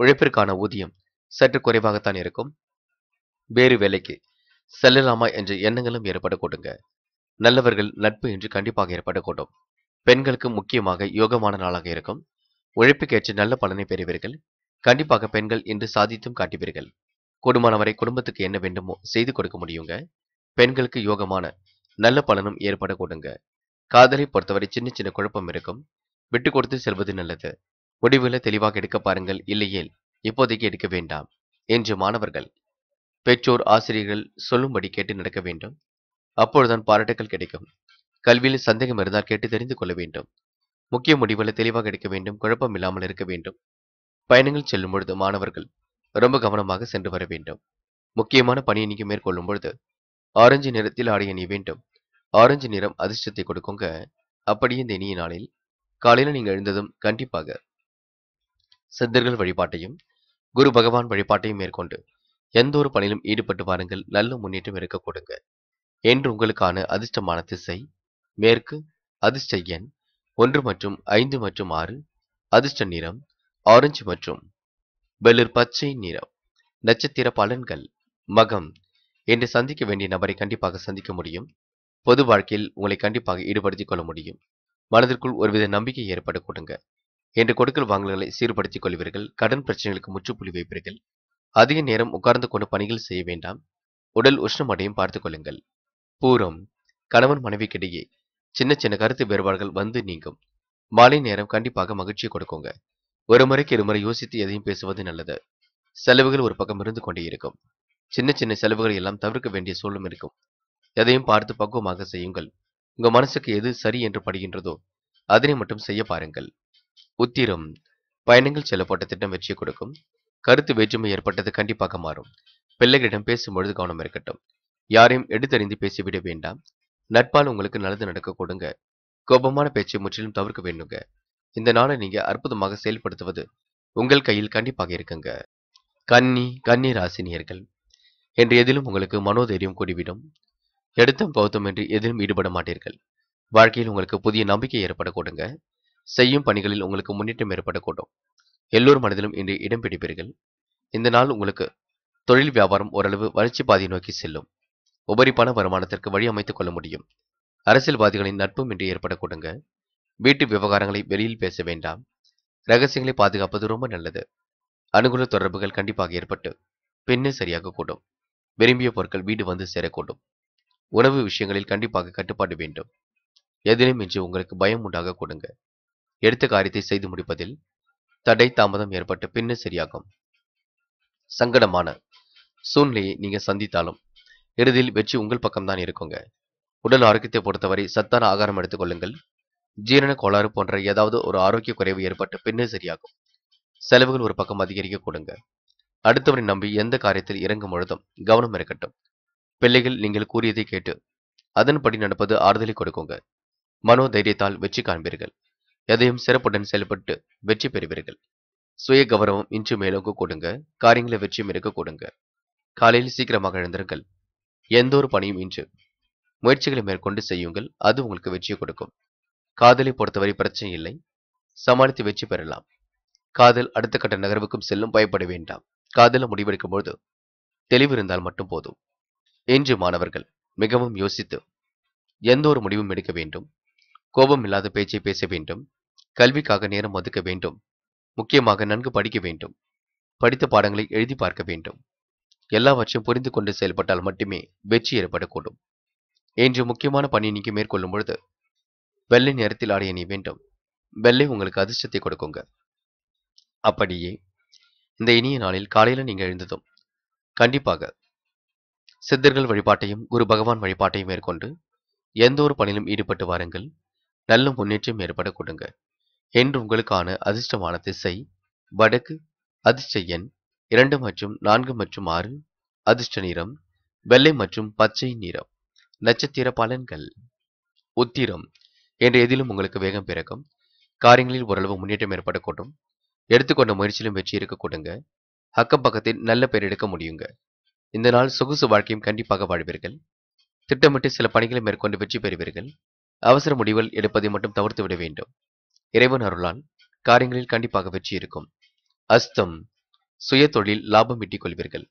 உழைப்பிற்கான ஊதியம் சற்று குறைவாகத்தான் இருக்கும் வேறு வேலைக்கு செல்லலாமா என்ற எண்ணங்களும் ஏற்படக்கூடுங்க நல்லவர்கள் நட்பு என்று கண்டிப்பாக ஏற்படக்கூடும் பெண்களுக்கு முக்கியமாக யோகமான நாளாக இருக்கும் உழைப்புக்கேற்று நல்ல பலனை பெறுவீர்கள் கண்டிப்பாக பெண்கள் இன்று சாதித்தும் காட்டுவீர்கள் கூடுமான குடும்பத்துக்கு என்ன வேண்டுமோ செய்து கொடுக்க முடியுங்க பெண்களுக்கு யோகமான நல்ல பலனும் ஏற்படக்கூடுங்க காதலை பொறுத்தவரை சின்ன சின்ன குழப்பம் இருக்கும் விட்டு கொடுத்து செல்வது நல்லது முடிவுகளை தெளிவாக எடுக்க பாருங்கள் இல்லையேல் இப்போதைக்கு எடுக்க வேண்டாம் என்று மாணவர்கள் பெற்றோர் ஆசிரியர்கள் சொல்லும்படி கேட்டு நடக்க வேண்டும் அப்பொழுதுதான் பாராட்டுகள் கிடைக்கும் கல்வியில் சந்தேகம் இருந்தால் கேட்டு தெரிந்து கொள்ள வேண்டும் முக்கிய முடிவுகளை தெளிவாக எடுக்க வேண்டும் குழப்பம் இல்லாமல் இருக்க வேண்டும் பயணங்கள் செல்லும் பொழுது மாணவர்கள் ரொம்ப கவனமாக சென்று வர வேண்டும் முக்கியமான பணியை நீங்கள் மேற்கொள்ளும் பொழுது ஆரஞ்சு நிறத்தில் ஆடை நீ வேண்டும் ஆரஞ்சு நிறம் அதிர்ஷ்டத்தை கொடுக்குங்க அப்படியே இந்த இனிய நாளில் காலையில் நீங்கள் எழுந்ததும் கண்டிப்பாக சித்தர்கள் வழிபாட்டையும் குரு பகவான் வழிபாட்டையும் மேற்கொண்டு எந்த ஒரு பணியிலும் ஈடுபட்டு வாருங்கள் நல்ல முன்னேற்றம் இருக்க கொடுங்க என்று உங்களுக்கான அதிர்ஷ்டமான திசை மேற்கு அதிர்ஷ்ட எண் ஒன்று மற்றும் ஐந்து மற்றும் ஆறு அதிர்ஷ்ட நிறம் ஆரஞ்சு மற்றும் வெளிர் பச்சை நிறம் நட்சத்திர பலன்கள் மகம் என்று சந்திக்க வேண்டிய நபரை கண்டிப்பாக சந்திக்க முடியும் பொது வாழ்க்கையில் உங்களை கண்டிப்பாக ஈடுபடுத்திக் கொள்ள முடியும் மனதிற்குள் ஒருவித நம்பிக்கை ஏற்பட கொடுங்க என்று கொடுக்கல் வாங்கல்களை சீர்படுத்திக் கொள்வீர்கள் கடன் பிரச்சனைகளுக்கு முற்றுப்புள்ளி வைப்பீர்கள் அதிக நேரம் உட்கார்ந்து கொண்டு பணிகள் செய்ய வேண்டாம் உடல் உஷ்ணமடையும் பார்த்துக் கொள்ளுங்கள் பூரம் கணவன் மனைவிக்கிடையே சின்ன சின்ன கருத்து வேறுபாடுகள் வந்து நீங்கும் மாலை நேரம் கண்டிப்பாக மகிழ்ச்சியை கொடுக்குங்க ஒரு முறைக்கு இருமுறை யோசித்து எதையும் பேசுவது நல்லது செலவுகள் ஒரு பக்கம் இருந்து கொண்டே இருக்கும் சின்ன சின்ன செலவுகள் எல்லாம் தவிர்க்க வேண்டிய சூழலும் இருக்கும் எதையும் பார்த்து பக்குவமாக செய்யுங்கள் உங்க மனசுக்கு எது சரி என்று படுகின்றதோ அதனை மட்டும் செய்ய பாருங்கள் உத்திரம் பயணங்கள் செல்லப்பட்ட திட்டம் வெற்றி கொடுக்கும் கருத்து வேற்றுமை ஏற்பட்டது கண்டிப்பாக மாறும் பிள்ளைகளிடம் பேசும்பொழுது கவனம் இருக்கட்டும் யாரையும் எடுத்தறிந்து பேசிவிட வேண்டாம் நட்பால் உங்களுக்கு நல்லது நடக்க கொடுங்க கோபமான பேச்சை முற்றிலும் தவிர்க்க வேண்டுங்க இந்த நாளை நீங்க அற்புதமாக செயல்படுத்துவது உங்கள் கையில் கண்டிப்பாக இருக்குங்க கன்னி கன்னி ராசினியர்கள் என்று எதிலும் உங்களுக்கு மனோதைரியம் கூடிவிடும் எடுத்தும் என்று எதிலும் ஈடுபட மாட்டீர்கள் வாழ்க்கையில் உங்களுக்கு புதிய நம்பிக்கை ஏற்பட கொடுங்க செய்யும் பணிகளில் உங்களுக்கு முன்னேற்றம் ஏற்பட கூடும் எல்லோர் மனதிலும் இன்று இடம் பிடிப்பீர்கள் இந்த நாள் உங்களுக்கு தொழில் வியாபாரம் ஓரளவு வளர்ச்சி பாதையை நோக்கி செல்லும் உபரிப்பான வருமானத்திற்கு வழி அமைத்துக் கொள்ள முடியும் அரசியல்வாதிகளின் நட்பும் இன்று ஏற்பட கொடுங்க வீட்டு விவகாரங்களை வெளியில் பேச வேண்டாம் ரகசியங்களை பாதுகாப்பது ரொம்ப நல்லது அனுகூல தொடர்புகள் கண்டிப்பாக ஏற்பட்டு பின்னே சரியாக கூடும் விரும்பிய பொருட்கள் வீடு வந்து சேரக்கூடும் உணவு விஷயங்களில் கண்டிப்பாக கட்டுப்பாடு வேண்டும் எதிலும் இன்று உங்களுக்கு பயம் உண்டாக கொடுங்க எடுத்த காரியத்தை செய்து முடிப்பதில் தடை தாமதம் ஏற்பட்டு பின்னு சரியாகும் சங்கடமான சூழ்நிலையை நீங்க சந்தித்தாலும் இறுதியில் வெற்றி உங்கள் பக்கம்தான் இருக்குங்க உடல் ஆரோக்கியத்தை பொறுத்தவரை சத்தான ஆகாரம் எடுத்துக்கொள்ளுங்கள் ஜீரண கோளாறு போன்ற ஏதாவது ஒரு ஆரோக்கிய குறைவு ஏற்பட்டு பின்னு சரியாகும் செலவுகள் ஒரு பக்கம் அதிகரிக்க கொடுங்க அடுத்தவரை நம்பி எந்த காரியத்தில் இறங்கும் பொழுதும் கவனம் இருக்கட்டும் பிள்ளைகள் நீங்கள் கூறியதை கேட்டு அதன்படி நடப்பது ஆறுதலை கொடுக்குங்க மனோ தைரியத்தால் வெற்றி காண்பீர்கள் எதையும் சிறப்புடன் செயல்பட்டு வெற்றி பெறுவீர்கள் சுய கௌரவம் இன்று மேலோங்க கொடுங்க காரியங்களை வெற்றியும் இருக்க கொடுங்க காலையில் சீக்கிரமாக எழுந்திருங்கள் எந்த ஒரு பணியும் இன்று முயற்சிகளை மேற்கொண்டு செய்யுங்கள் அது உங்களுக்கு வெற்றியை கொடுக்கும் காதலை பொறுத்தவரை பிரச்சனை இல்லை சமாளித்து வெற்றி பெறலாம் காதல் அடுத்த கட்ட நகர்வுக்கும் செல்லும் பயப்பட வேண்டாம் காதல முடிவெடுக்கும் போது தெளிவு இருந்தால் மட்டும் போதும் என்று மாணவர்கள் மிகவும் யோசித்து எந்த ஒரு முடிவும் எடுக்க வேண்டும் கோபம் இல்லாத பேச்சை பேச வேண்டும் கல்விக்காக நேரம் ஒதுக்க வேண்டும் முக்கியமாக நன்கு படிக்க வேண்டும் படித்த பாடங்களை எழுதி பார்க்க வேண்டும் எல்லாவற்றையும் புரிந்து கொண்டு செயல்பட்டால் மட்டுமே வெற்றி ஏற்படக்கூடும் என்று முக்கியமான பணி நீங்க மேற்கொள்ளும் பொழுது வெள்ளை நேரத்தில் ஆடைய நீ வேண்டும் வெள்ளை உங்களுக்கு அதிர்ஷ்டத்தை கொடுக்குங்க அப்படியே இந்த இனிய நாளில் காலையில் நீங்கள் எழுந்ததும் கண்டிப்பாக சித்தர்கள் வழிபாட்டையும் குரு பகவான் வழிபாட்டையும் மேற்கொண்டு எந்த ஒரு பணியிலும் ஈடுபட்டு வாருங்கள் நல்ல முன்னேற்றம் ஏற்பட கொடுங்க என்று உங்களுக்கான அதிர்ஷ்டமான திசை வடக்கு அதிர்ஷ்ட எண் இரண்டு மற்றும் நான்கு மற்றும் ஆறு அதிர்ஷ்ட நிறம் வெள்ளை மற்றும் பச்சை நிறம் நட்சத்திர பலன்கள் உத்திரம் என்ற எதிலும் உங்களுக்கு வேகம் பிறக்கும் காரியங்களில் ஓரளவு முன்னேற்றம் ஏற்படக்கூடும் எடுத்துக்கொண்ட முயற்சியிலும் வெற்றி இருக்க கொடுங்க அக்கம் பக்கத்தில் நல்ல பெயர் எடுக்க முடியுங்க இந்த நாள் சொகுசு வாழ்க்கையும் கண்டிப்பாக வாழ்வீர்கள் திட்டமிட்டு சில பணிகளை மேற்கொண்டு வெற்றி பெறுவீர்கள் அவசர முடிவுகள் எடுப்பதை மட்டும் தவிர்த்து விட வேண்டும் இறைவன் அருளால் காரியங்களில் கண்டிப்பாக வெற்றி இருக்கும் அஸ்தம் சுய தொழில் லாபம் ஈட்டிக் கொள்வீர்கள்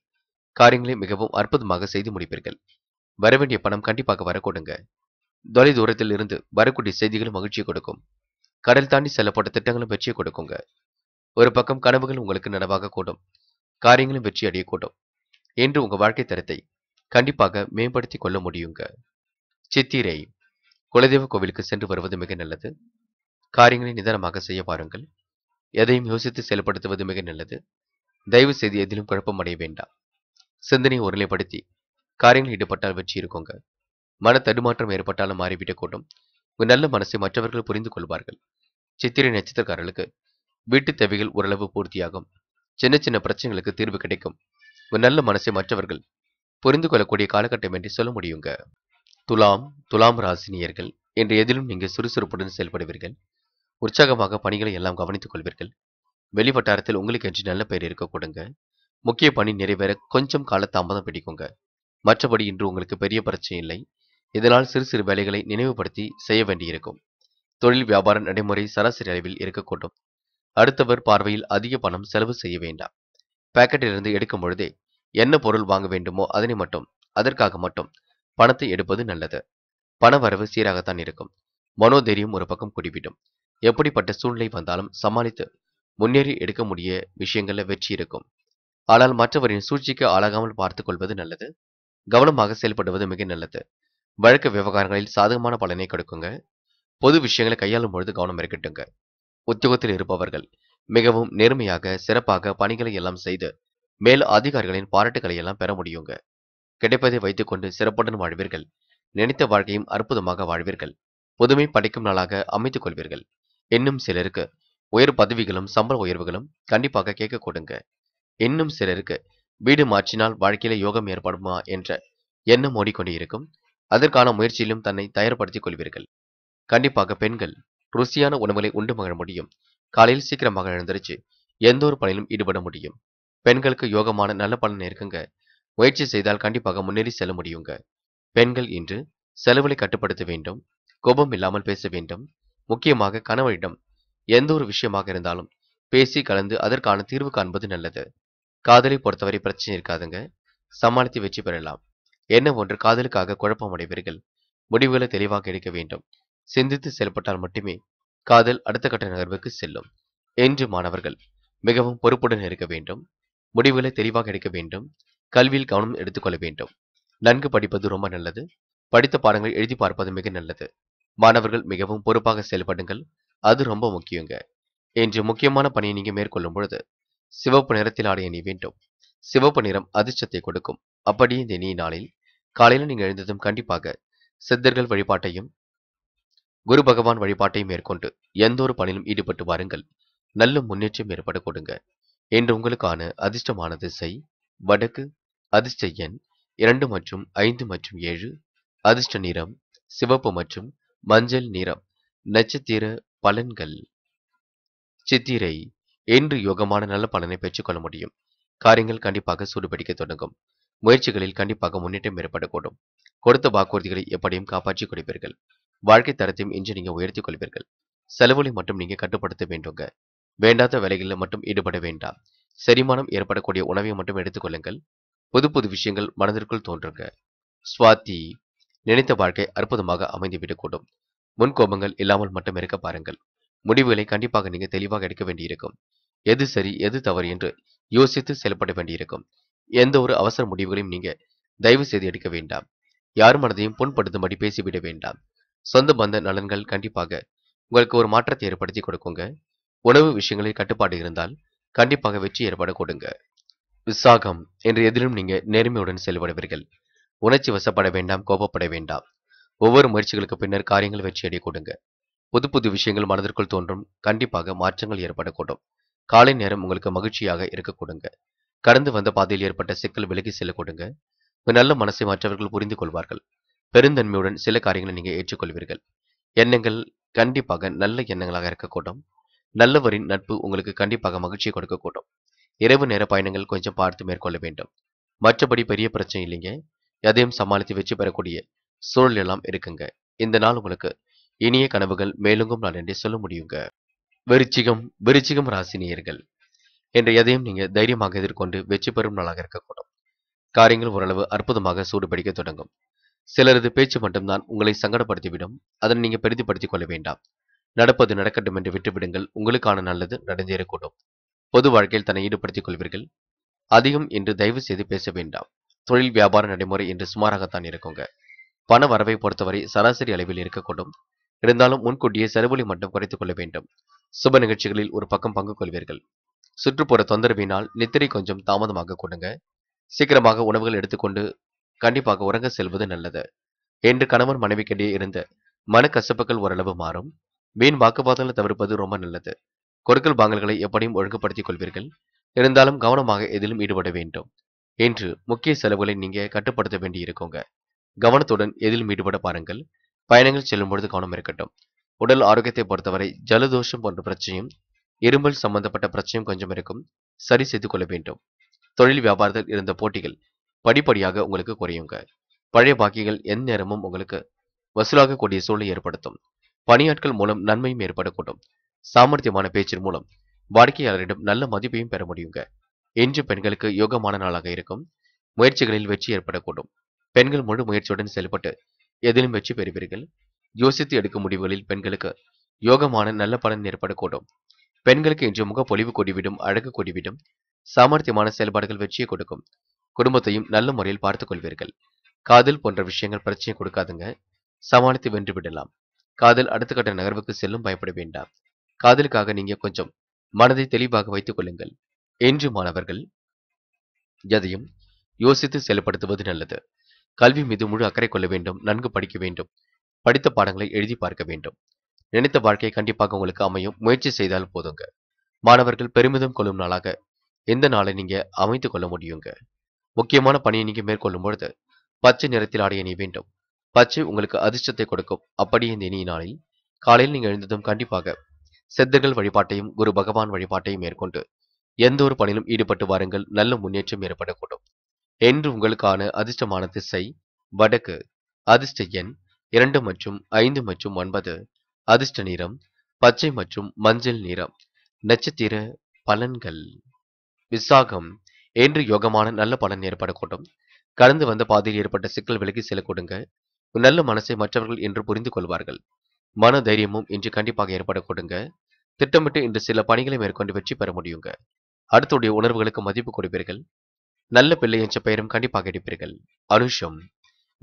காரியங்களை மிகவும் அற்புதமாக செய்து முடிப்பீர்கள் வரவேண்டிய பணம் கண்டிப்பாக வரக்கூடுங்க தொலை தூரத்தில் இருந்து வரக்கூடிய செய்திகளும் மகிழ்ச்சி கொடுக்கும் கடல் தாண்டி செல்லப்பட்ட திட்டங்களும் வெற்றியை கொடுக்குங்க ஒரு பக்கம் கனவுகள் உங்களுக்கு நனவாக கூடும் காரியங்களும் வெற்றி அடையக்கூடும் என்று உங்கள் வாழ்க்கை தரத்தை கண்டிப்பாக மேம்படுத்தி கொள்ள முடியுங்க சித்திரை குலதெய்வ கோவிலுக்கு சென்று வருவது மிக நல்லது காரியங்களை நிதானமாக செய்ய பாருங்கள் எதையும் யோசித்து செயல்படுத்துவது மிக நல்லது தயவு செய்து எதிலும் குழப்பம் அடைய வேண்டாம் சிந்தனையை ஒருநிலைப்படுத்தி காரியங்களில் ஈடுபட்டால் வெற்றி இருக்குங்க மன தடுமாற்றம் ஏற்பட்டாலும் மாறிவிடக்கூடும் உங்கள் நல்ல மனசை மற்றவர்கள் புரிந்து கொள்வார்கள் சித்திரை நட்சத்திரக்காரர்களுக்கு வீட்டு தேவைகள் ஓரளவு பூர்த்தியாகும் சின்ன சின்ன பிரச்சனைகளுக்கு தீர்வு கிடைக்கும் ஒரு நல்ல மனசை மற்றவர்கள் புரிந்து கொள்ளக்கூடிய காலகட்டம் என்று சொல்ல முடியுங்க துலாம் துலாம் ராசினியர்கள் என்று எதிலும் நீங்கள் சுறுசுறுப்புடன் செயல்படுவீர்கள் உற்சாகமாக பணிகளை எல்லாம் கவனித்துக் கொள்வீர்கள் வெளிவட்டாரத்தில் உங்களுக்கு என்று நல்ல பெயர் இருக்கக்கூடுங்க முக்கிய பணி நிறைவேற கொஞ்சம் கால தாமதம் பிடிக்குங்க மற்றபடி இன்று உங்களுக்கு பெரிய பிரச்சனை இல்லை இதனால் சிறு சிறு வேலைகளை நினைவுபடுத்தி செய்ய வேண்டியிருக்கும் தொழில் வியாபார நடைமுறை சராசரி அளவில் இருக்கக்கூடும் அடுத்தவர் பார்வையில் அதிக பணம் செலவு செய்ய வேண்டாம் பாக்கெட்டிலிருந்து எடுக்கும் பொழுதே என்ன பொருள் வாங்க வேண்டுமோ அதனை மட்டும் அதற்காக மட்டும் பணத்தை எடுப்பது நல்லது பண வரவு சீராகத்தான் இருக்கும் மனோதைரியம் ஒரு பக்கம் குடிவிடும் எப்படிப்பட்ட சூழ்நிலை வந்தாலும் சமாளித்து முன்னேறி எடுக்க முடிய விஷயங்கள்ல வெற்றி இருக்கும் ஆனால் மற்றவரின் சூழ்ச்சிக்கு ஆளாகாமல் பார்த்துக் கொள்வது நல்லது கவனமாக செயல்படுவது மிக நல்லது வழக்கு விவகாரங்களில் சாதகமான பலனை கொடுக்குங்க பொது விஷயங்களை கையாளும் பொழுது கவனம் இருக்கட்டுங்க உத்தியோகத்தில் இருப்பவர்கள் மிகவும் நேர்மையாக சிறப்பாக பணிகளை எல்லாம் செய்து மேல் அதிகாரிகளின் பாராட்டுகளை எல்லாம் பெற முடியுங்க கிடைப்பதை கொண்டு சிறப்புடன் வாழ்வீர்கள் நினைத்த வாழ்க்கையும் அற்புதமாக வாழ்வீர்கள் புதுமை படைக்கும் நாளாக அமைத்துக் கொள்வீர்கள் இன்னும் சிலருக்கு உயர் பதவிகளும் சம்பள உயர்வுகளும் கண்டிப்பாக கேட்க கொடுங்க இன்னும் சிலருக்கு வீடு மாற்றினால் வாழ்க்கையில யோகம் ஏற்படுமா என்ற எண்ணம் ஓடிக்கொண்டு இருக்கும் அதற்கான முயற்சியிலும் தன்னை தயார்படுத்திக் கொள்வீர்கள் கண்டிப்பாக பெண்கள் ருசியான உணவுகளை உண்டு மகிழ முடியும் காலையில் சீக்கிரமாக எழுந்திருச்சு எந்த ஒரு பணியிலும் ஈடுபட முடியும் பெண்களுக்கு யோகமான நல்ல பலன் இருக்குங்க முயற்சி செய்தால் கண்டிப்பாக முன்னேறி செல்ல முடியுங்க பெண்கள் இன்று செலவுகளை கட்டுப்படுத்த வேண்டும் கோபம் இல்லாமல் பேச வேண்டும் முக்கியமாக கணவனிடம் எந்த ஒரு விஷயமாக இருந்தாலும் பேசி கலந்து அதற்கான தீர்வு காண்பது நல்லது காதலை பொறுத்தவரை பிரச்சனை இருக்காதுங்க சமாளித்து வெற்றி பெறலாம் என்ன ஒன்று காதலுக்காக குழப்பமடைவீர்கள் முடிவுகளை தெளிவாக எடுக்க வேண்டும் சிந்தித்து செயல்பட்டால் மட்டுமே காதல் அடுத்த கட்ட நகர்வுக்கு செல்லும் என்று மாணவர்கள் மிகவும் பொறுப்புடன் இருக்க வேண்டும் முடிவுகளை தெளிவாக எடுக்க வேண்டும் கல்வியில் கவனம் எடுத்துக்கொள்ள வேண்டும் நன்கு படிப்பது ரொம்ப நல்லது படித்த பாடங்கள் எழுதி பார்ப்பது மிக நல்லது மாணவர்கள் மிகவும் பொறுப்பாக செயல்படுங்கள் அது ரொம்ப முக்கியங்க என்று முக்கியமான பணியை நீங்க மேற்கொள்ளும் பொழுது சிவப்பு நிறத்தில் ஆடை அணி வேண்டும் சிவப்பு நிறம் அதிர்ஷ்டத்தை கொடுக்கும் அப்படியே இந்த நீ நாளில் காலையில் நீங்க எழுந்ததும் கண்டிப்பாக சித்தர்கள் வழிபாட்டையும் குரு பகவான் வழிபாட்டை மேற்கொண்டு எந்த ஒரு பணியிலும் ஈடுபட்டு வாருங்கள் நல்ல முன்னேற்றம் ஏற்பட கொடுங்க இன்று உங்களுக்கான அதிர்ஷ்டமான திசை வடக்கு அதிர்ஷ்ட எண் இரண்டு மற்றும் ஐந்து மற்றும் ஏழு அதிர்ஷ்ட நிறம் சிவப்பு மற்றும் மஞ்சள் நிறம் நட்சத்திர பலன்கள் சித்திரை இன்று யோகமான நல்ல பலனை பெற்றுக்கொள்ள முடியும் காரியங்கள் கண்டிப்பாக சூடுபிடிக்க தொடங்கும் முயற்சிகளில் கண்டிப்பாக முன்னேற்றம் ஏற்படக்கூடும் கொடுத்த வாக்குறுதிகளை எப்படியும் காப்பாற்றிக் கொடுப்பீர்கள் வாழ்க்கை தரத்தையும் இன்று நீங்கள் உயர்த்தி கொள்வீர்கள் செலவுகளை மட்டும் நீங்கள் கட்டுப்படுத்த வேண்டுங்க வேண்டாத வேலைகளில் மட்டும் ஈடுபட வேண்டாம் செரிமானம் ஏற்படக்கூடிய உணவை மட்டும் எடுத்துக்கொள்ளுங்கள் புது புது விஷயங்கள் மனதிற்குள் தோன்றுங்க சுவாதி நினைத்த வாழ்க்கை அற்புதமாக அமைந்துவிடக்கூடும் முன்கோபங்கள் இல்லாமல் மட்டும் இருக்க பாருங்கள் முடிவுகளை கண்டிப்பாக நீங்கள் தெளிவாக எடுக்க வேண்டியிருக்கும் எது சரி எது தவறு என்று யோசித்து செயல்பட வேண்டியிருக்கும் எந்த ஒரு அவசர முடிவுகளையும் நீங்க தயவு செய்து எடுக்க வேண்டாம் யார் மனதையும் புண்படுத்தும்படி பேசிவிட வேண்டாம் சொந்த பந்த நலன்கள் கண்டிப்பாக உங்களுக்கு ஒரு மாற்றத்தை ஏற்படுத்தி கொடுக்குங்க உணவு விஷயங்களில் கட்டுப்பாடு இருந்தால் கண்டிப்பாக வெற்றி ஏற்பட கொடுங்க விசாகம் என்று எதிலும் நீங்க நேர்மையுடன் செயல்படுவீர்கள் உணர்ச்சி வசப்பட வேண்டாம் கோபப்பட வேண்டாம் ஒவ்வொரு முயற்சிகளுக்கு பின்னர் காரியங்கள் வெற்றியடைய கொடுங்க புது புது விஷயங்கள் மனதிற்குள் தோன்றும் கண்டிப்பாக மாற்றங்கள் ஏற்படக்கூடும் காலை நேரம் உங்களுக்கு மகிழ்ச்சியாக இருக்க கொடுங்க கடந்து வந்த பாதையில் ஏற்பட்ட சிக்கல் விலகி செல்ல கொடுங்க நல்ல மனசை மற்றவர்கள் புரிந்து கொள்வார்கள் பெருந்தன்மையுடன் சில காரியங்களை நீங்கள் ஏற்றுக்கொள்வீர்கள் எண்ணங்கள் கண்டிப்பாக நல்ல எண்ணங்களாக இருக்கக்கூடும் நல்லவரின் நட்பு உங்களுக்கு கண்டிப்பாக மகிழ்ச்சியை கொடுக்கக்கூடும் இரவு நேர பயணங்கள் கொஞ்சம் பார்த்து மேற்கொள்ள வேண்டும் மற்றபடி பெரிய பிரச்சனை இல்லைங்க எதையும் சமாளித்து வெற்றி பெறக்கூடிய சூழல் எல்லாம் இருக்குங்க இந்த நாள் உங்களுக்கு இனிய கனவுகள் மேலுங்கும் நான் என்றே சொல்ல முடியுங்க விருச்சிகம் விருச்சிகம் ராசினியர்கள் என்று எதையும் நீங்க தைரியமாக எதிர்கொண்டு வெற்றி பெறும் நாளாக இருக்கக்கூடும் காரியங்கள் ஓரளவு அற்புதமாக சூடுபிடிக்க தொடங்கும் சிலரது பேச்சு மட்டும்தான் உங்களை சங்கடப்படுத்திவிடும் அதனை நீங்கள் பெரிதிப்படுத்திக் கொள்ள வேண்டாம் நடப்பது நடக்கட்டும் என்று விட்டுவிடுங்கள் உங்களுக்கான நல்லது நடந்தேறக்கூடும் பொது வாழ்க்கையில் தன்னை ஈடுபடுத்திக் கொள்வீர்கள் அதிகம் என்று தயவு செய்து பேச வேண்டாம் தொழில் வியாபார நடைமுறை என்று சுமாராகத்தான் இருக்குங்க பண வரவை பொறுத்தவரை சராசரி அளவில் இருக்கக்கூடும் இருந்தாலும் முன்கூட்டியே செலவொலி மட்டும் குறைத்துக் கொள்ள வேண்டும் சுப நிகழ்ச்சிகளில் ஒரு பக்கம் பங்கு கொள்வீர்கள் சுற்றுப்புற தொந்தரவினால் நித்திரை கொஞ்சம் தாமதமாக கொடுங்க சீக்கிரமாக உணவுகள் எடுத்துக்கொண்டு கண்டிப்பாக உறங்க செல்வது நல்லது என்று கணவன் மனைவிக்கிடையே இருந்த மனக்கசப்புகள் ஓரளவு மாறும் மீன் வாக்குவாதங்களை தவிர்ப்பது ரொம்ப நல்லது கொடுக்கல் பாங்கல்களை எப்படியும் ஒழுங்குபடுத்திக் கொள்வீர்கள் இருந்தாலும் கவனமாக எதிலும் ஈடுபட வேண்டும் என்று முக்கிய செலவுகளை நீங்க கட்டுப்படுத்த வேண்டி இருக்கோங்க கவனத்துடன் எதிலும் ஈடுபட பாருங்கள் பயணங்கள் செல்லும் பொழுது கவனம் இருக்கட்டும் உடல் ஆரோக்கியத்தை பொறுத்தவரை ஜலதோஷம் போன்ற பிரச்சனையும் இருமல் சம்பந்தப்பட்ட பிரச்சனையும் கொஞ்சம் இருக்கும் சரி செய்து கொள்ள வேண்டும் தொழில் வியாபாரத்தில் இருந்த போட்டிகள் படிப்படியாக உங்களுக்கு குறையுங்க பழைய பாக்கிகள் எந்நேரமும் உங்களுக்கு வசூலாகக்கூடிய சூழலை ஏற்படுத்தும் பணியாட்கள் மூலம் நன்மையும் ஏற்படக்கூடும் சாமர்த்தியமான பேச்சின் மூலம் வாடிக்கையாளரிடம் நல்ல மதிப்பையும் பெற முடியுங்க இன்று பெண்களுக்கு யோகமான நாளாக இருக்கும் முயற்சிகளில் வெற்றி ஏற்படக்கூடும் பெண்கள் முழு முயற்சியுடன் செயல்பட்டு எதிலும் வெற்றி பெறுவீர்கள் யோசித்து எடுக்கும் முடிவுகளில் பெண்களுக்கு யோகமான நல்ல பலன் ஏற்படக்கூடும் பெண்களுக்கு இன்று முகப்பொலிவு கொடிவிடும் அழகு கொடிவிடும் சாமர்த்தியமான செயல்பாடுகள் வெற்றியை கொடுக்கும் குடும்பத்தையும் நல்ல முறையில் பார்த்துக் கொள்வீர்கள் காதல் போன்ற விஷயங்கள் பிரச்சனை கொடுக்காதுங்க சமாளித்து வென்று விடலாம் காதல் அடுத்த கட்ட நகர்வுக்கு செல்லும் பயப்பட வேண்டாம் காதலுக்காக நீங்க கொஞ்சம் மனதை தெளிவாக வைத்துக் கொள்ளுங்கள் என்று மாணவர்கள் எதையும் யோசித்து செயல்படுத்துவது நல்லது கல்வி மீது முழு அக்கறை கொள்ள வேண்டும் நன்கு படிக்க வேண்டும் படித்த பாடங்களை எழுதி பார்க்க வேண்டும் நினைத்த வாழ்க்கை கண்டிப்பாக உங்களுக்கு அமையும் முயற்சி செய்தால் போதுங்க மாணவர்கள் பெருமிதம் கொள்ளும் நாளாக எந்த நாளை நீங்க அமைத்து கொள்ள முடியுங்க முக்கியமான பணியை நீங்க மேற்கொள்ளும் பொழுது பச்சை நிறத்தில் ஆடிய அணிய வேண்டும் பச்சை உங்களுக்கு அதிர்ஷ்டத்தை கொடுக்கும் அப்படி இந்த இனிய நாளில் காலையில் நீங்கள் எழுந்ததும் கண்டிப்பாக சித்தர்கள் வழிபாட்டையும் குரு பகவான் வழிபாட்டையும் மேற்கொண்டு எந்த ஒரு பணியிலும் ஈடுபட்டு வாருங்கள் நல்ல முன்னேற்றம் ஏற்படக்கூடும் என்று உங்களுக்கான அதிர்ஷ்டமான திசை வடக்கு அதிர்ஷ்ட எண் இரண்டு மற்றும் ஐந்து மற்றும் ஒன்பது அதிர்ஷ்ட நிறம் பச்சை மற்றும் மஞ்சள் நிறம் நட்சத்திர பலன்கள் விசாகம் என்று யோகமான நல்ல பலன் ஏற்படக்கூடும் கடந்து வந்த பாதையில் ஏற்பட்ட சிக்கல் விலகி செல்ல கொடுங்க நல்ல மனசை மற்றவர்கள் என்று புரிந்து கொள்வார்கள் மன தைரியமும் இன்று கண்டிப்பாக ஏற்பட கொடுங்க திட்டமிட்டு இன்று சில பணிகளை மேற்கொண்டு வெற்றி பெற முடியுங்க அடுத்துடைய உணர்வுகளுக்கு மதிப்பு கொடுப்பீர்கள் நல்ல பிள்ளை என்ற பெயரும் கண்டிப்பாக எடுப்பீர்கள் அனுஷம்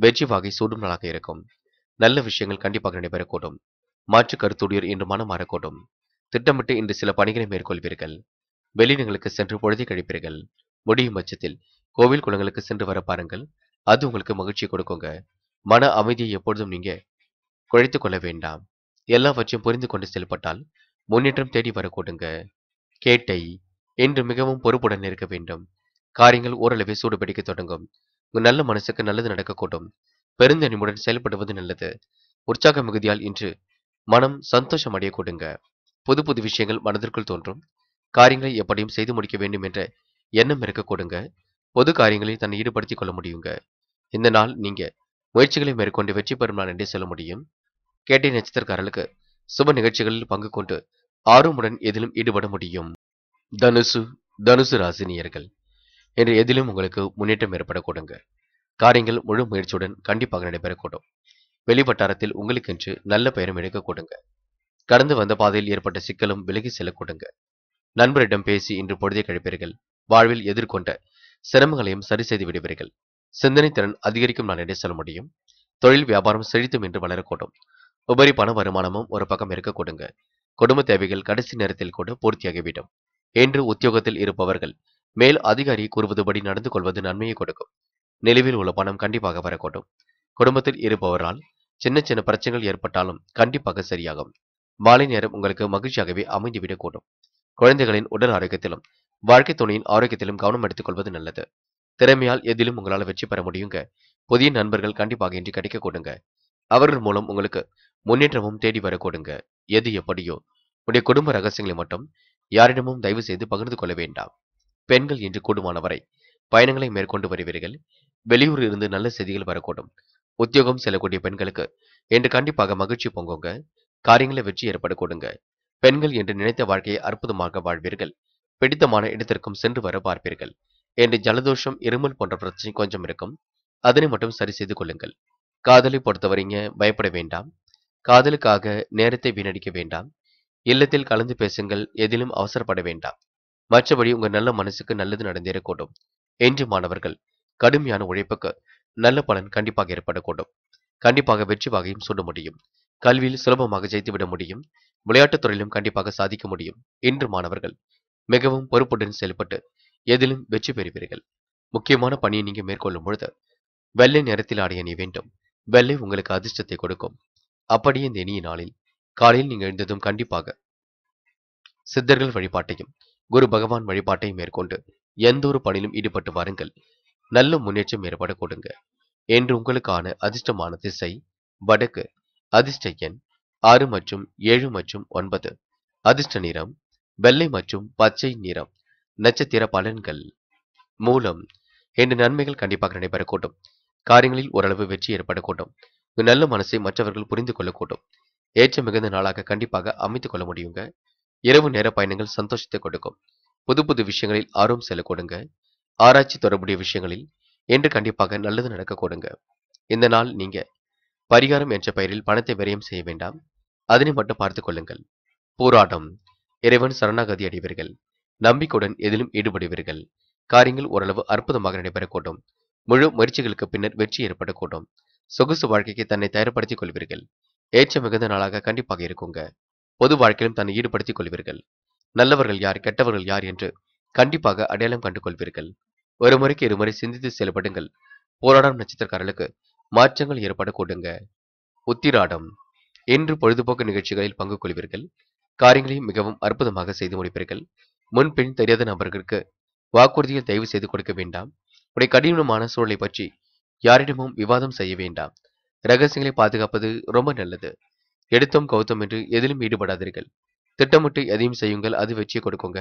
வெற்றி வாகை சூடும் நாளாக இருக்கும் நல்ல விஷயங்கள் கண்டிப்பாக நடைபெறக்கூடும் மாற்று கருத்துடையோர் இன்று மனம் மாறக்கூடும் திட்டமிட்டு இன்று சில பணிகளை மேற்கொள்வீர்கள் வெளியினங்களுக்கு சென்று பொழுதை கழிப்பீர்கள் முடியும் பட்சத்தில் கோவில் குளங்களுக்கு சென்று வர பாருங்கள் அது உங்களுக்கு மகிழ்ச்சி கொடுக்குங்க மன அமைதியை எப்பொழுதும் நீங்க குழைத்து கொள்ள வேண்டாம் எல்லாவற்றையும் புரிந்து கொண்டு செயல்பட்டால் முன்னேற்றம் தேடி வரக்கூடுங்க கேட்டை இன்று மிகவும் பொறுப்புடன் இருக்க வேண்டும் காரியங்கள் ஓரளவே சூடுபிடிக்க தொடங்கும் நல்ல மனசுக்கு நல்லது நடக்கக்கூடும் பெருந்தனிமுடன் செயல்படுவது நல்லது உற்சாக மிகுதியால் இன்று மனம் சந்தோஷம் அடையக்கூடுங்க புது புது விஷயங்கள் மனதிற்குள் தோன்றும் காரியங்களை எப்படியும் செய்து முடிக்க வேண்டும் என்ற எண்ணம் இருக்க கொடுங்க பொது காரியங்களில் தன்னை ஈடுபடுத்திக் கொள்ள முடியுங்க இந்த நாள் நீங்க முயற்சிகளை மேற்கொண்டு வெற்றி பெறும் என்றே சொல்ல முடியும் கேட்டி நட்சத்திரக்காரர்களுக்கு சுப நிகழ்ச்சிகளில் பங்கு கொண்டு ஆர்வமுடன் எதிலும் ஈடுபட முடியும் தனுசு தனுசு ராசினியர்கள் என்று எதிலும் உங்களுக்கு முன்னேற்றம் ஏற்பட கொடுங்க காரியங்கள் முழு முயற்சியுடன் கண்டிப்பாக நடைபெறக்கூடும் வெளிவட்டாரத்தில் உங்களுக்கென்று நல்ல பெயரும் எடுக்க கொடுங்க கடந்து வந்த பாதையில் ஏற்பட்ட சிக்கலும் விலகி செல்லக்கூடுங்க நண்பரிடம் பேசி இன்று பொழுதை கழிப்பீர்கள் வாழ்வில் எதிர்கொண்ட சிரமங்களையும் சரி செய்து விடுவீர்கள் சிந்தனை திறன் அதிகரிக்கும் நான் என்ன சொல்ல முடியும் தொழில் வியாபாரம் செழித்தும் என்று வளரக்கூடும் உபரி பண வருமானமும் ஒரு பக்கம் இருக்க கொடுங்க குடும்ப தேவைகள் கடைசி நேரத்தில் கூட பூர்த்தியாகிவிடும் என்று உத்தியோகத்தில் இருப்பவர்கள் மேல் அதிகாரி கூறுவதுபடி நடந்து கொள்வது நன்மையை கொடுக்கும் நிலுவில் உள்ள பணம் கண்டிப்பாக வரக்கூடும் குடும்பத்தில் இருப்பவரால் சின்ன சின்ன பிரச்சனைகள் ஏற்பட்டாலும் கண்டிப்பாக சரியாகும் மாலை நேரம் உங்களுக்கு மகிழ்ச்சியாகவே அமைந்துவிடக்கூடும் குழந்தைகளின் உடல் ஆரோக்கியத்திலும் வாழ்க்கை துணையின் ஆரோக்கியத்திலும் கவனம் எடுத்துக் கொள்வது நல்லது திறமையால் எதிலும் உங்களால் வெற்றி பெற முடியுங்க புதிய நண்பர்கள் கண்டிப்பாக இன்றி கிடைக்க கொடுங்க அவர்கள் மூலம் உங்களுக்கு முன்னேற்றமும் தேடி வர எது எப்படியோ உடைய குடும்ப ரகசியங்களை மட்டும் யாரிடமும் தயவு செய்து பகிர்ந்து கொள்ள வேண்டாம் பெண்கள் இன்று கூடுமானவரை பயணங்களை மேற்கொண்டு வருவீர்கள் வெளியூர் இருந்து நல்ல செய்திகள் வரக்கூடும் உத்தியோகம் செல்லக்கூடிய பெண்களுக்கு என்று கண்டிப்பாக மகிழ்ச்சி பொங்குங்க காரியங்களை வெற்றி ஏற்பட கொடுங்க பெண்கள் என்று நினைத்த வாழ்க்கையை அற்புதமாக வாழ்வீர்கள் பிடித்தமான இடத்திற்கும் சென்று வர பார்ப்பீர்கள் என்று ஜலதோஷம் இருமல் போன்ற பிரச்சனை கொஞ்சம் இருக்கும் அதனை மட்டும் சரி செய்து கொள்ளுங்கள் காதலை பொறுத்தவரைங்க பயப்பட வேண்டாம் காதலுக்காக நேரத்தை வீணடிக்க வேண்டாம் இல்லத்தில் கலந்து பேசுங்கள் எதிலும் அவசரப்பட வேண்டாம் மற்றபடி உங்க நல்ல மனசுக்கு நல்லது நடந்திடக்கூடும் என்று மாணவர்கள் கடுமையான உழைப்புக்கு நல்ல பலன் கண்டிப்பாக ஏற்படக்கூடும் கண்டிப்பாக வெற்றி வகையும் சூட முடியும் கல்வியில் சுலபமாக ஜெயித்துவிட முடியும் விளையாட்டுத் துறையிலும் கண்டிப்பாக சாதிக்க முடியும் என்று மாணவர்கள் மிகவும் பொறுப்புடன் செயல்பட்டு எதிலும் வெற்றி பெறுவீர்கள் முக்கியமான பணியை நீங்க மேற்கொள்ளும் பொழுது வெள்ளை நிறத்தில் ஆடைய நீ வேண்டும் வெள்ளை உங்களுக்கு அதிர்ஷ்டத்தை கொடுக்கும் அப்படியே இந்த இனிய நாளில் காலையில் நீங்கள் எழுந்ததும் கண்டிப்பாக சித்தர்கள் வழிபாட்டையும் குரு பகவான் வழிபாட்டையும் மேற்கொண்டு எந்த ஒரு பணியிலும் ஈடுபட்டு வாருங்கள் நல்ல முன்னேற்றம் ஏற்பட கொடுங்க என்று உங்களுக்கான அதிர்ஷ்டமான திசை வடக்கு அதிர்ஷ்ட எண் ஆறு மற்றும் ஏழு மற்றும் ஒன்பது அதிர்ஷ்ட நிறம் வெள்ளை மற்றும் பச்சை நிறம் நட்சத்திர பலன்கள் மூலம் என்ன நன்மைகள் கண்டிப்பாக நடைபெறக்கூடும் காரியங்களில் ஓரளவு வெற்றி ஏற்படக்கூடும் நல்ல மனசை மற்றவர்கள் புரிந்து கொள்ளக்கூடும் ஏற்ற மிகுந்த நாளாக கண்டிப்பாக அமைத்துக் கொள்ள முடியுங்க இரவு நேர பயணங்கள் சந்தோஷத்தை கொடுக்கும் புது புது விஷயங்களில் ஆர்வம் செல்லக்கூடுங்க ஆராய்ச்சி தொடர்புடைய விஷயங்களில் என்று கண்டிப்பாக நல்லது நடக்க கொடுங்க இந்த நாள் நீங்க பரிகாரம் என்ற பெயரில் பணத்தை விரயம் செய்ய வேண்டாம் அதனை மட்டும் பார்த்துக் கொள்ளுங்கள் போராட்டம் இறைவன் சரணாகதி அடைவீர்கள் நம்பிக்கையுடன் எதிலும் ஈடுபடுவீர்கள் காரியங்கள் ஓரளவு அற்புதமாக நடைபெறக்கூடும் முழு முயற்சிகளுக்கு பின்னர் வெற்றி ஏற்படக்கூடும் சொகுசு வாழ்க்கைக்கு தன்னை தயார்படுத்திக் கொள்வீர்கள் ஏற்ற மிகுந்த நாளாக கண்டிப்பாக இருக்குங்க பொது வாழ்க்கையிலும் தன்னை ஈடுபடுத்திக் கொள்வீர்கள் நல்லவர்கள் யார் கெட்டவர்கள் யார் என்று கண்டிப்பாக அடையாளம் கண்டு கொள்வீர்கள் ஒரு முறைக்கு இருமுறை சிந்தித்து செயல்படுங்கள் போராடும் நட்சத்திரக்காரர்களுக்கு மாற்றங்கள் ஏற்பட கொடுங்க உத்திராடம் இன்று பொழுதுபோக்கு நிகழ்ச்சிகளில் பங்கு கொள்வீர்கள் காரியங்களையும் மிகவும் அற்புதமாக செய்து முடிப்பீர்கள் முன்பின் தெரியாத நபர்களுக்கு வாக்குறுதியில் தயவு செய்து கொடுக்க வேண்டாம் உடைய கடினமான சூழலை பற்றி யாரிடமும் விவாதம் செய்ய வேண்டாம் ரகசியங்களை பாதுகாப்பது ரொம்ப நல்லது எடுத்தோம் கௌத்தம் என்று எதிலும் ஈடுபடாதீர்கள் திட்டமிட்டு எதையும் செய்யுங்கள் அது வெற்றியை கொடுக்குங்க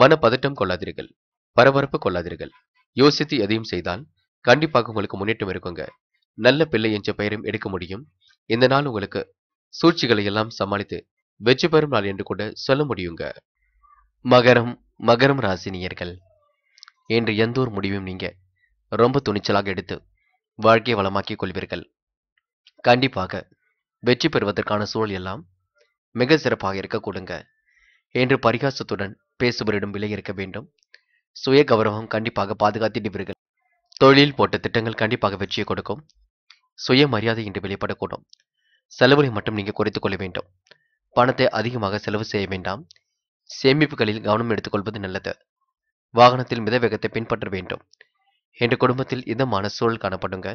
மன பதட்டம் கொள்ளாதீர்கள் பரபரப்பு கொள்ளாதீர்கள் யோசித்து எதையும் செய்தால் கண்டிப்பாக உங்களுக்கு முன்னேற்றம் இருக்குங்க நல்ல பிள்ளை என்ற பெயரும் எடுக்க முடியும் இந்த நாள் உங்களுக்கு சூழ்ச்சிகளை எல்லாம் சமாளித்து வெற்றி பெறும் நாள் என்று கூட சொல்ல முடியுங்க மகரம் மகரம் ராசினியர்கள் இன்று எந்த ஒரு முடிவும் நீங்க ரொம்ப துணிச்சலாக எடுத்து வாழ்க்கையை வளமாக்கிக் கொள்வீர்கள் கண்டிப்பாக வெற்றி பெறுவதற்கான சூழல் எல்லாம் மிக சிறப்பாக இருக்கக்கூடுங்க என்று பரிகாசத்துடன் பேசுபவரிடம் விலை இருக்க வேண்டும் சுய கௌரவம் கண்டிப்பாக பாதுகாத்திடுவீர்கள் தொழில் போட்ட திட்டங்கள் கண்டிப்பாக வெற்றியை கொடுக்கும் சுய மரியாதை என்று வெளிப்படக்கூடும் செலவுகளை மட்டும் நீங்கள் குறைத்துக் கொள்ள வேண்டும் பணத்தை அதிகமாக செலவு செய்ய வேண்டாம் சேமிப்புகளில் கவனம் எடுத்துக்கொள்வது நல்லது வாகனத்தில் மிதவேகத்தை பின்பற்ற வேண்டும் என்ற குடும்பத்தில் இதமான சூழல் காணப்படுங்க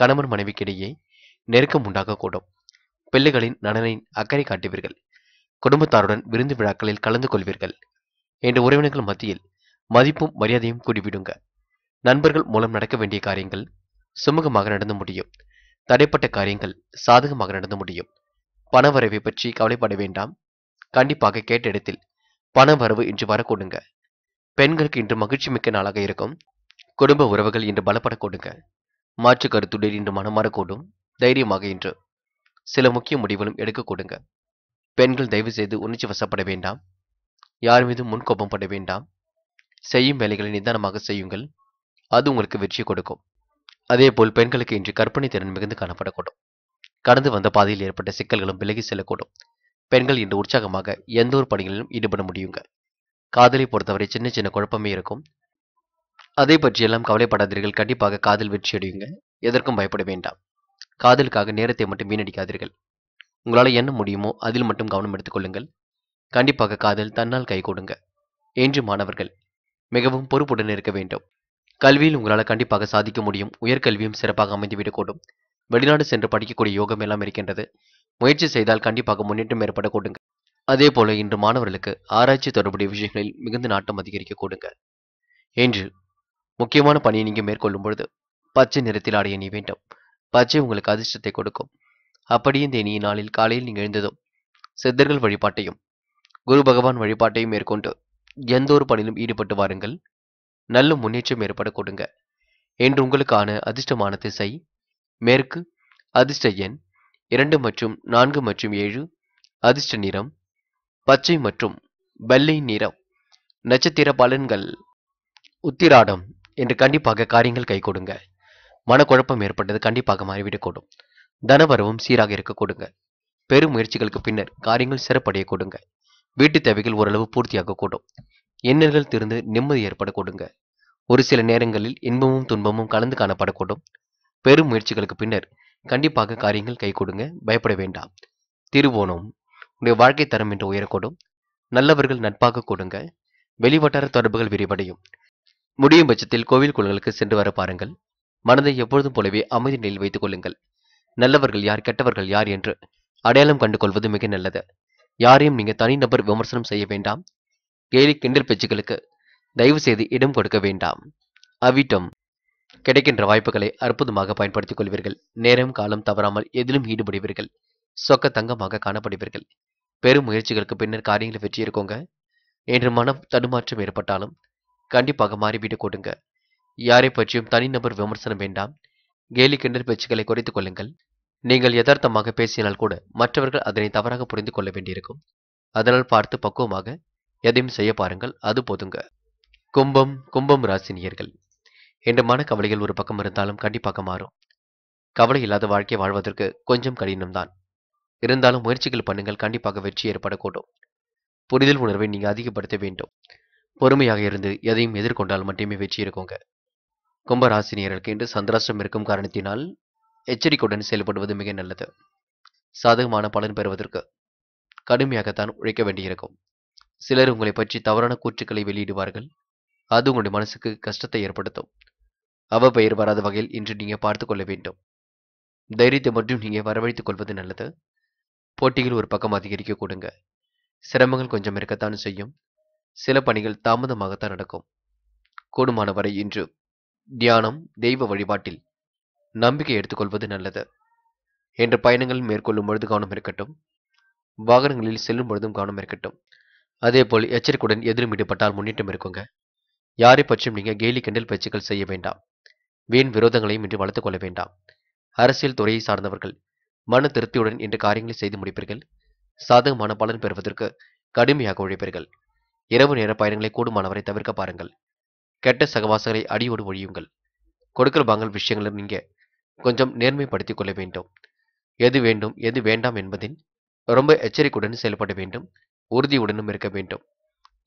கணவன் மனைவிக்கிடையே நெருக்கம் உண்டாகக்கூடும் பிள்ளைகளின் நலனை அக்கறை காட்டுவீர்கள் குடும்பத்தாருடன் விருந்து விழாக்களில் கலந்து கொள்வீர்கள் என்ற உறவினர்கள் மத்தியில் மதிப்பும் மரியாதையும் கூடிவிடுங்க நண்பர்கள் மூலம் நடக்க வேண்டிய காரியங்கள் சுமூகமாக நடந்து முடியும் தடைப்பட்ட காரியங்கள் சாதகமாக நடந்து முடியும் பணவரவை பற்றி கவலைப்பட வேண்டாம் கண்டிப்பாக கேட்ட இடத்தில் பணவரவு இன்று வரக்கூடுங்க பெண்களுக்கு இன்று மகிழ்ச்சி மிக்க நாளாக இருக்கும் குடும்ப உறவுகள் இன்று பலப்படக்கூடுங்க மாற்று கருத்துடன் இன்று மனம் தைரியமாக இன்று சில முக்கிய முடிவுகளும் எடுக்கக்கூடுங்க பெண்கள் தயவு செய்து உணர்ச்சி வசப்பட வேண்டாம் யார் மீதும் முன்கோபம் பட வேண்டாம் செய்யும் வேலைகளை நிதானமாக செய்யுங்கள் அது உங்களுக்கு வெற்றி கொடுக்கும் அதேபோல் பெண்களுக்கு இன்று கற்பனை திறன் மிகுந்து காணப்படக்கூடும் கடந்து வந்த பாதையில் ஏற்பட்ட சிக்கல்களும் விலகி செல்லக்கூடும் பெண்கள் இன்று உற்சாகமாக எந்த ஒரு பணிகளிலும் ஈடுபட முடியுங்க காதலை பொறுத்தவரை சின்ன சின்ன குழப்பமே இருக்கும் அதை பற்றியெல்லாம் கவலைப்படாதீர்கள் கண்டிப்பாக காதல் வெற்றியடையுங்க எதற்கும் பயப்பட வேண்டாம் காதலுக்காக நேரத்தை மட்டும் வீணடிக்காதீர்கள் உங்களால் என்ன முடியுமோ அதில் மட்டும் கவனம் எடுத்துக்கொள்ளுங்கள் கண்டிப்பாக காதல் தன்னால் கை கொடுங்க என்று மாணவர்கள் மிகவும் பொறுப்புடன் இருக்க வேண்டும் கல்வியில் உங்களால் கண்டிப்பாக சாதிக்க முடியும் உயர்கல்வியும் சிறப்பாக அமைந்துவிடக்கூடும் வெளிநாடு சென்று படிக்கக்கூடிய யோகம் எல்லாம் இருக்கின்றது முயற்சி செய்தால் கண்டிப்பாக முன்னேற்றம் ஏற்பட கூடுங்க அதே போல இன்று மாணவர்களுக்கு ஆராய்ச்சி தொடர்புடைய விஷயங்களில் மிகுந்த நாட்டம் அதிகரிக்க கூடுங்க என்று முக்கியமான பணியை நீங்கள் மேற்கொள்ளும் பொழுது பச்சை நிறத்தில் ஆடைய நீ வேண்டும் பச்சை உங்களுக்கு அதிர்ஷ்டத்தை கொடுக்கும் அப்படியே இந்த இனிய நாளில் காலையில் நீங்கள் எழுந்ததும் சித்தர்கள் வழிபாட்டையும் குரு பகவான் வழிபாட்டையும் மேற்கொண்டு எந்த ஒரு பணியிலும் ஈடுபட்டு வாருங்கள் நல்ல முன்னேற்றம் ஏற்பட கொடுங்க என்று உங்களுக்கான அதிர்ஷ்டமான திசை மேற்கு அதிர்ஷ்ட எண் இரண்டு மற்றும் நான்கு மற்றும் ஏழு அதிர்ஷ்ட நிறம் பச்சை மற்றும் வெள்ளை நிறம் நட்சத்திர பலன்கள் உத்திராடம் என்று கண்டிப்பாக காரியங்கள் கை கொடுங்க மனக்குழப்பம் ஏற்பட்டது கண்டிப்பாக மாறிவிடக்கூடும் தனவரவும் சீராக இருக்க கொடுங்க பெரும் முயற்சிகளுக்கு பின்னர் காரியங்கள் சிறப்படைய கொடுங்க வீட்டு தேவைகள் ஓரளவு பூர்த்தியாக கூடும் எண்ணல்கள் திருந்து நிம்மதி கொடுங்க ஒரு சில நேரங்களில் இன்பமும் துன்பமும் கலந்து காணப்படக்கூடும் பெரும் முயற்சிகளுக்கு பின்னர் கண்டிப்பாக காரியங்கள் கை கொடுங்க பயப்பட வேண்டாம் திருவோணம் உங்களுடைய வாழ்க்கை தரம் என்று உயரக்கூடும் நல்லவர்கள் நட்பாக கொடுங்க வெளிவட்டார தொடர்புகள் விரிவடையும் முடியும் பட்சத்தில் கோவில் குளங்களுக்கு சென்று வர பாருங்கள் மனதை எப்பொழுதும் போலவே அமைதி நிலையில் வைத்துக் கொள்ளுங்கள் நல்லவர்கள் யார் கெட்டவர்கள் யார் என்று அடையாளம் கண்டு கொள்வது மிக நல்லது யாரையும் நீங்க தனிநபர் விமர்சனம் செய்ய வேண்டாம் கேலி கிண்டல் பேச்சுகளுக்கு தயவு செய்து இடம் கொடுக்க வேண்டாம் அவிட்டம் கிடைக்கின்ற வாய்ப்புகளை அற்புதமாக பயன்படுத்திக் கொள்வீர்கள் நேரம் காலம் தவறாமல் எதிலும் ஈடுபடுவீர்கள் சொக்க தங்கமாக காணப்படுவீர்கள் பெரும் முயற்சிகளுக்கு பின்னர் காரியங்களை வெற்றி இருக்கோங்க என்று மனம் தடுமாற்றம் ஏற்பட்டாலும் கண்டிப்பாக மாறிவிட்டு கொடுங்க யாரை பற்றியும் தனிநபர் விமர்சனம் வேண்டாம் கேலி கிண்டல் பேச்சுக்களை குறைத்துக் கொள்ளுங்கள் நீங்கள் யதார்த்தமாக பேசினால் கூட மற்றவர்கள் அதனை தவறாக புரிந்து கொள்ள வேண்டியிருக்கும் அதனால் பார்த்து பக்குவமாக எதையும் செய்ய பாருங்கள் அது போதுங்க கும்பம் கும்பம் ராசினியர்கள் என்ற மனக்கவலைகள் ஒரு பக்கம் இருந்தாலும் கண்டிப்பாக மாறும் கவலை இல்லாத வாழ்க்கை வாழ்வதற்கு கொஞ்சம் கடினம்தான் இருந்தாலும் முயற்சிகள் பண்ணுங்கள் கண்டிப்பாக வெற்றி ஏற்படக்கூடும் புரிதல் உணர்வை நீங்கள் அதிகப்படுத்த வேண்டும் பொறுமையாக இருந்து எதையும் எதிர்கொண்டால் மட்டுமே வெற்றி இருக்குங்க கும்பராசினியர்களுக்கு இன்று சந்திராஷ்டம் இருக்கும் காரணத்தினால் எச்சரிக்கையுடன் செயல்படுவது மிக நல்லது சாதகமான பலன் பெறுவதற்கு கடுமையாகத்தான் உழைக்க வேண்டியிருக்கும் சிலர் உங்களை பற்றி தவறான கூற்றுக்களை வெளியிடுவார்கள் அது உங்களுடைய மனசுக்கு கஷ்டத்தை ஏற்படுத்தும் அவ பெயர் வராத வகையில் இன்று நீங்கள் பார்த்து கொள்ள வேண்டும் தைரியத்தை மட்டும் நீங்கள் வரவழைத்துக் கொள்வது நல்லது போட்டிகள் ஒரு பக்கம் அதிகரிக்க கொடுங்க சிரமங்கள் கொஞ்சம் இருக்கத்தான் செய்யும் சில பணிகள் தாமதமாகத்தான் நடக்கும் கூடுமான வரை இன்று தியானம் தெய்வ வழிபாட்டில் நம்பிக்கை எடுத்துக்கொள்வது நல்லது என்ற பயணங்கள் மேற்கொள்ளும் பொழுது கவனம் இருக்கட்டும் வாகனங்களில் செல்லும் பொழுதும் கவனம் இருக்கட்டும் அதேபோல் எச்சரிக்கையுடன் எதிரும் ஈடுபட்டால் முன்னேற்றம் இருக்குங்க யாரை பற்றியும் நீங்கள் கேலி கண்டல் பேச்சுக்கள் செய்ய வேண்டாம் வீண் விரோதங்களையும் இன்று வளர்த்துக் கொள்ள வேண்டாம் அரசியல் துறையை சார்ந்தவர்கள் மன திருப்தியுடன் இன்று காரியங்களை செய்து முடிப்பீர்கள் சாதகமான பலன் பெறுவதற்கு கடுமையாக உழைப்பீர்கள் இரவு நேர பயணங்களை கூடுமானவரை தவிர்க்க பாருங்கள் கெட்ட சகவாசங்களை அடியோடு ஒழியுங்கள் கொடுக்கல் வாங்கல் விஷயங்களும் நீங்க கொஞ்சம் நேர்மைப்படுத்திக் கொள்ள வேண்டும் எது வேண்டும் எது வேண்டாம் என்பதின் ரொம்ப எச்சரிக்கையுடன் செயல்பட வேண்டும் உறுதியுடனும் இருக்க வேண்டும்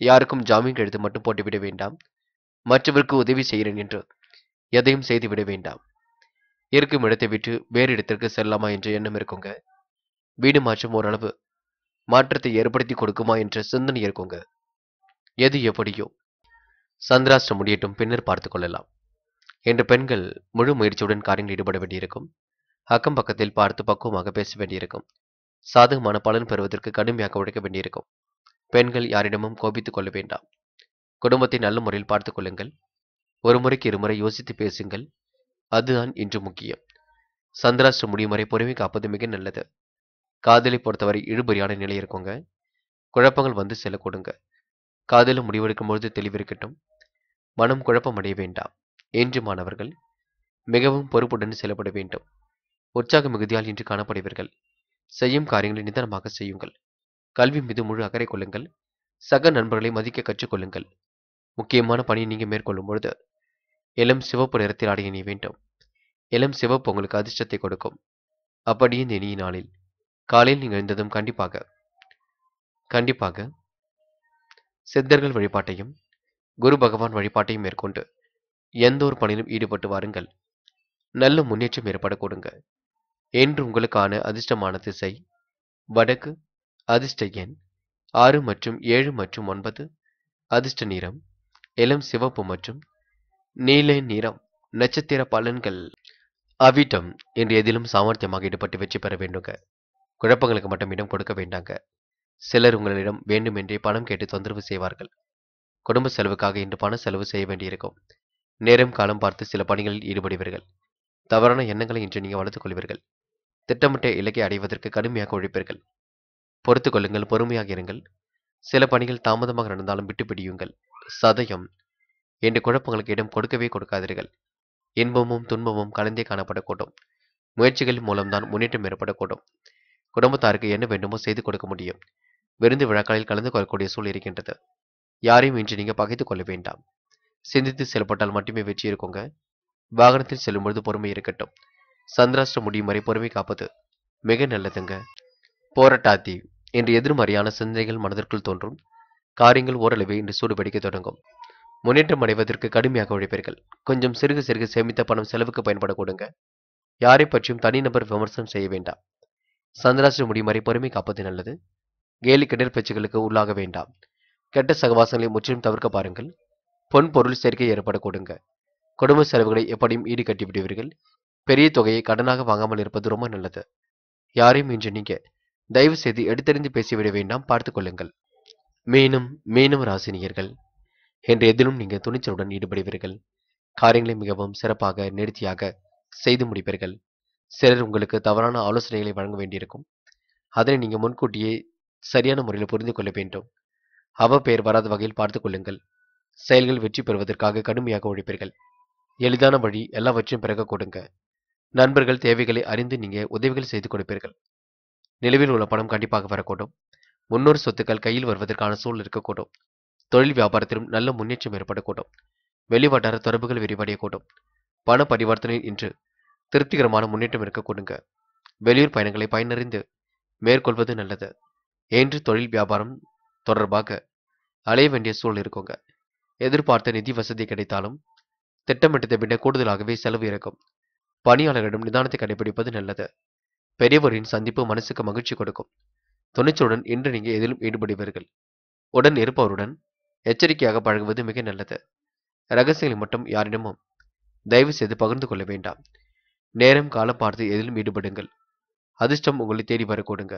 யாருக்கும் ஜாமீன் எழுத்து மட்டும் போட்டுவிட வேண்டாம் மற்றவருக்கு உதவி செய்கிறேன் என்று எதையும் செய்துவிட வேண்டாம் இருக்கும் இடத்தை விட்டு வேறு இடத்திற்கு செல்லாமா என்ற எண்ணம் இருக்குங்க வீடு மாற்றம் ஓரளவு மாற்றத்தை ஏற்படுத்தி கொடுக்குமா என்ற சிந்தனை இருக்குங்க எது எப்படியோ சந்திராஷ்டம் முடியட்டும் பின்னர் பார்த்து கொள்ளலாம் என்று பெண்கள் முழு முயற்சியுடன் காரியங்களில் ஈடுபட வேண்டியிருக்கும் அக்கம் பக்கத்தில் பார்த்து பக்குவமாக பேச வேண்டியிருக்கும் சாதகமான பலன் பெறுவதற்கு கடுமையாக உழைக்க வேண்டியிருக்கும் பெண்கள் யாரிடமும் கோபித்துக் கொள்ள வேண்டாம் குடும்பத்தை நல்ல முறையில் பார்த்து கொள்ளுங்கள் ஒரு முறைக்கு இருமுறை யோசித்து பேசுங்கள் அதுதான் இன்று முக்கியம் சந்திராஷ்டிர முடியும் வரை பொறுமை காப்பது மிக நல்லது காதலை பொறுத்தவரை இழுபறியான நிலை இருக்குங்க குழப்பங்கள் வந்து செல்ல கொடுங்க காதலும் முடிவெடுக்கும் பொழுது தெளிவிருக்கட்டும் மனம் குழப்பம் அடைய வேண்டாம் என்று மாணவர்கள் மிகவும் பொறுப்புடன் செயல்பட வேண்டும் உற்சாக மிகுதியால் இன்று காணப்படுவீர்கள் செய்யும் காரியங்களை நிதானமாக செய்யுங்கள் கல்வி மீது முழு அக்கறை கொள்ளுங்கள் சக நண்பர்களை மதிக்க கற்றுக்கொள்ளுங்கள் முக்கியமான பணியை நீங்கள் மேற்கொள்ளும் பொழுது இளம் சிவப்பு நிறத்தில் அடைய நீ வேண்டும் இளம் சிவப்பு உங்களுக்கு அதிர்ஷ்டத்தை கொடுக்கும் அப்படியே இந்த இனிய நாளில் காலையில் நீங்கள் எழுந்ததும் கண்டிப்பாக கண்டிப்பாக சித்தர்கள் வழிபாட்டையும் குரு பகவான் வழிபாட்டையும் மேற்கொண்டு எந்த ஒரு பணியிலும் ஈடுபட்டு வாருங்கள் நல்ல முன்னேற்றம் ஏற்பட கொடுங்க என்று உங்களுக்கான அதிர்ஷ்டமான திசை வடக்கு அதிர்ஷ்ட எண் ஆறு மற்றும் ஏழு மற்றும் ஒன்பது அதிர்ஷ்ட நிறம் இளம் சிவப்பு மற்றும் நீல நிறம் நட்சத்திர பலன்கள் அவிட்டம் என்று எதிலும் சாமர்த்தியமாக ஈடுபட்டு வெற்றி பெற வேண்டுங்க குழப்பங்களுக்கு மட்டும் இடம் கொடுக்க வேண்டாங்க சிலர் உங்களிடம் வேண்டுமென்றே பணம் கேட்டு தொந்தரவு செய்வார்கள் குடும்ப செலவுக்காக இன்று பண செலவு செய்ய வேண்டியிருக்கும் நேரம் காலம் பார்த்து சில பணிகளில் ஈடுபடுவீர்கள் தவறான எண்ணங்களை இன்று நீங்கள் வளர்த்துக் கொள்வீர்கள் திட்டமிட்ட இலக்கை அடைவதற்கு கடுமையாக உழைப்பீர்கள் பொறுத்துக்கொள்ளுங்கள் கொள்ளுங்கள் பொறுமையாக இருங்கள் சில பணிகள் தாமதமாக நடந்தாலும் விட்டு பிடியுங்கள் சதயம் என்று குழப்பங்களுக்கு இடம் கொடுக்கவே கொடுக்காதீர்கள் இன்பமும் துன்பமும் கலந்தே காணப்படக்கூடும் முயற்சிகளின் மூலம்தான் முன்னேற்றம் ஏற்படக்கூடும் குடும்பத்தாருக்கு என்ன வேண்டுமோ செய்து கொடுக்க முடியும் விருந்து விழாக்களில் கலந்து கொள்ளக்கூடிய சூழ் இருக்கின்றது யாரையும் இன்று நீங்கள் பகைத்து கொள்ள வேண்டாம் சிந்தித்து செயல்பட்டால் மட்டுமே வெற்றி இருக்குங்க வாகனத்தில் செல்லும் பொழுது பொறுமை இருக்கட்டும் சந்திராஷ்டிரம் முடியும் வரை பொறுமை காப்பது மிக நல்லதுங்க போராட்டாத்தி என்று எதிர்மறையான சிந்தனைகள் மனதிற்குள் தோன்றும் காரியங்கள் ஓரளவு இன்று சூடுபிடிக்க தொடங்கும் முன்னேற்றம் அடைவதற்கு கடுமையாக உழைப்பீர்கள் கொஞ்சம் சிறுக சிறுக சேமித்த பணம் செலவுக்கு பயன்படக்கூடுங்க யாரை பற்றியும் தனிநபர் விமர்சனம் செய்ய வேண்டாம் சந்திராசிரி முடியும் வரை பொறுமை காப்பது நல்லது கேலி கிணர் பேச்சுகளுக்கு உள்ளாக வேண்டாம் கெட்ட சகவாசங்களை முற்றிலும் தவிர்க்க பாருங்கள் பொன் பொருள் சேர்க்கை கொடுங்க குடும்ப செலவுகளை எப்படியும் ஈடு கட்டிவிடுவீர்கள் பெரிய தொகையை கடனாக வாங்காமல் இருப்பது ரொம்ப நல்லது யாரையும் இன்று நீங்க தயவு செய்து எடுத்தறிந்து பேசிவிட வேண்டாம் பார்த்துக் கொள்ளுங்கள் மீனும் மீனும் ராசினியர்கள் என்று எதிலும் நீங்கள் துணிச்சலுடன் ஈடுபடுவீர்கள் காரியங்களை மிகவும் சிறப்பாக நேர்த்தியாக செய்து முடிப்பீர்கள் சிலர் உங்களுக்கு தவறான ஆலோசனைகளை வழங்க வேண்டியிருக்கும் அதனை நீங்கள் முன்கூட்டியே சரியான முறையில் புரிந்து கொள்ள வேண்டும் அவ பெயர் வராத வகையில் பார்த்து கொள்ளுங்கள் செயல்கள் வெற்றி பெறுவதற்காக கடுமையாக உழைப்பீர்கள் எளிதான வழி எல்லாவற்றையும் பிறக கொடுங்க நண்பர்கள் தேவைகளை அறிந்து நீங்கள் உதவிகள் செய்து கொடுப்பீர்கள் நிலவில் உள்ள பணம் கண்டிப்பாக வரக்கூடும் முன்னோர் சொத்துக்கள் கையில் வருவதற்கான சூழல் இருக்கக்கூடும் தொழில் வியாபாரத்திலும் நல்ல முன்னேற்றம் ஏற்படக்கூடும் வெளிவட்டார தொடர்புகள் விரிவடையக்கூடும் பண பரிவர்த்தனை இன்று திருப்திகரமான முன்னேற்றம் இருக்கக்கூடுங்க வெளியூர் பயணங்களை பயனறிந்து மேற்கொள்வது நல்லது என்று தொழில் வியாபாரம் தொடர்பாக அலைய வேண்டிய சூழல் இருக்குங்க எதிர்பார்த்த நிதி வசதி கிடைத்தாலும் திட்டமிட்டதை விட கூடுதலாகவே செலவு இருக்கும் பணியாளரிடம் நிதானத்தை கடைபிடிப்பது நல்லது பெரியவரின் சந்திப்பு மனசுக்கு மகிழ்ச்சி கொடுக்கும் துணிச்சலுடன் இன்று நீங்கள் எதிலும் ஈடுபடுவீர்கள் உடன் இருப்பவருடன் எச்சரிக்கையாக பழகுவது மிக நல்லது ரகசியங்களை மட்டும் யாரிடமும் தயவு செய்து பகிர்ந்து கொள்ள வேண்டாம் நேரம் காலம் பார்த்து எதிலும் ஈடுபடுங்கள் அதிர்ஷ்டம் உங்களை தேடி வரக்கூடுங்க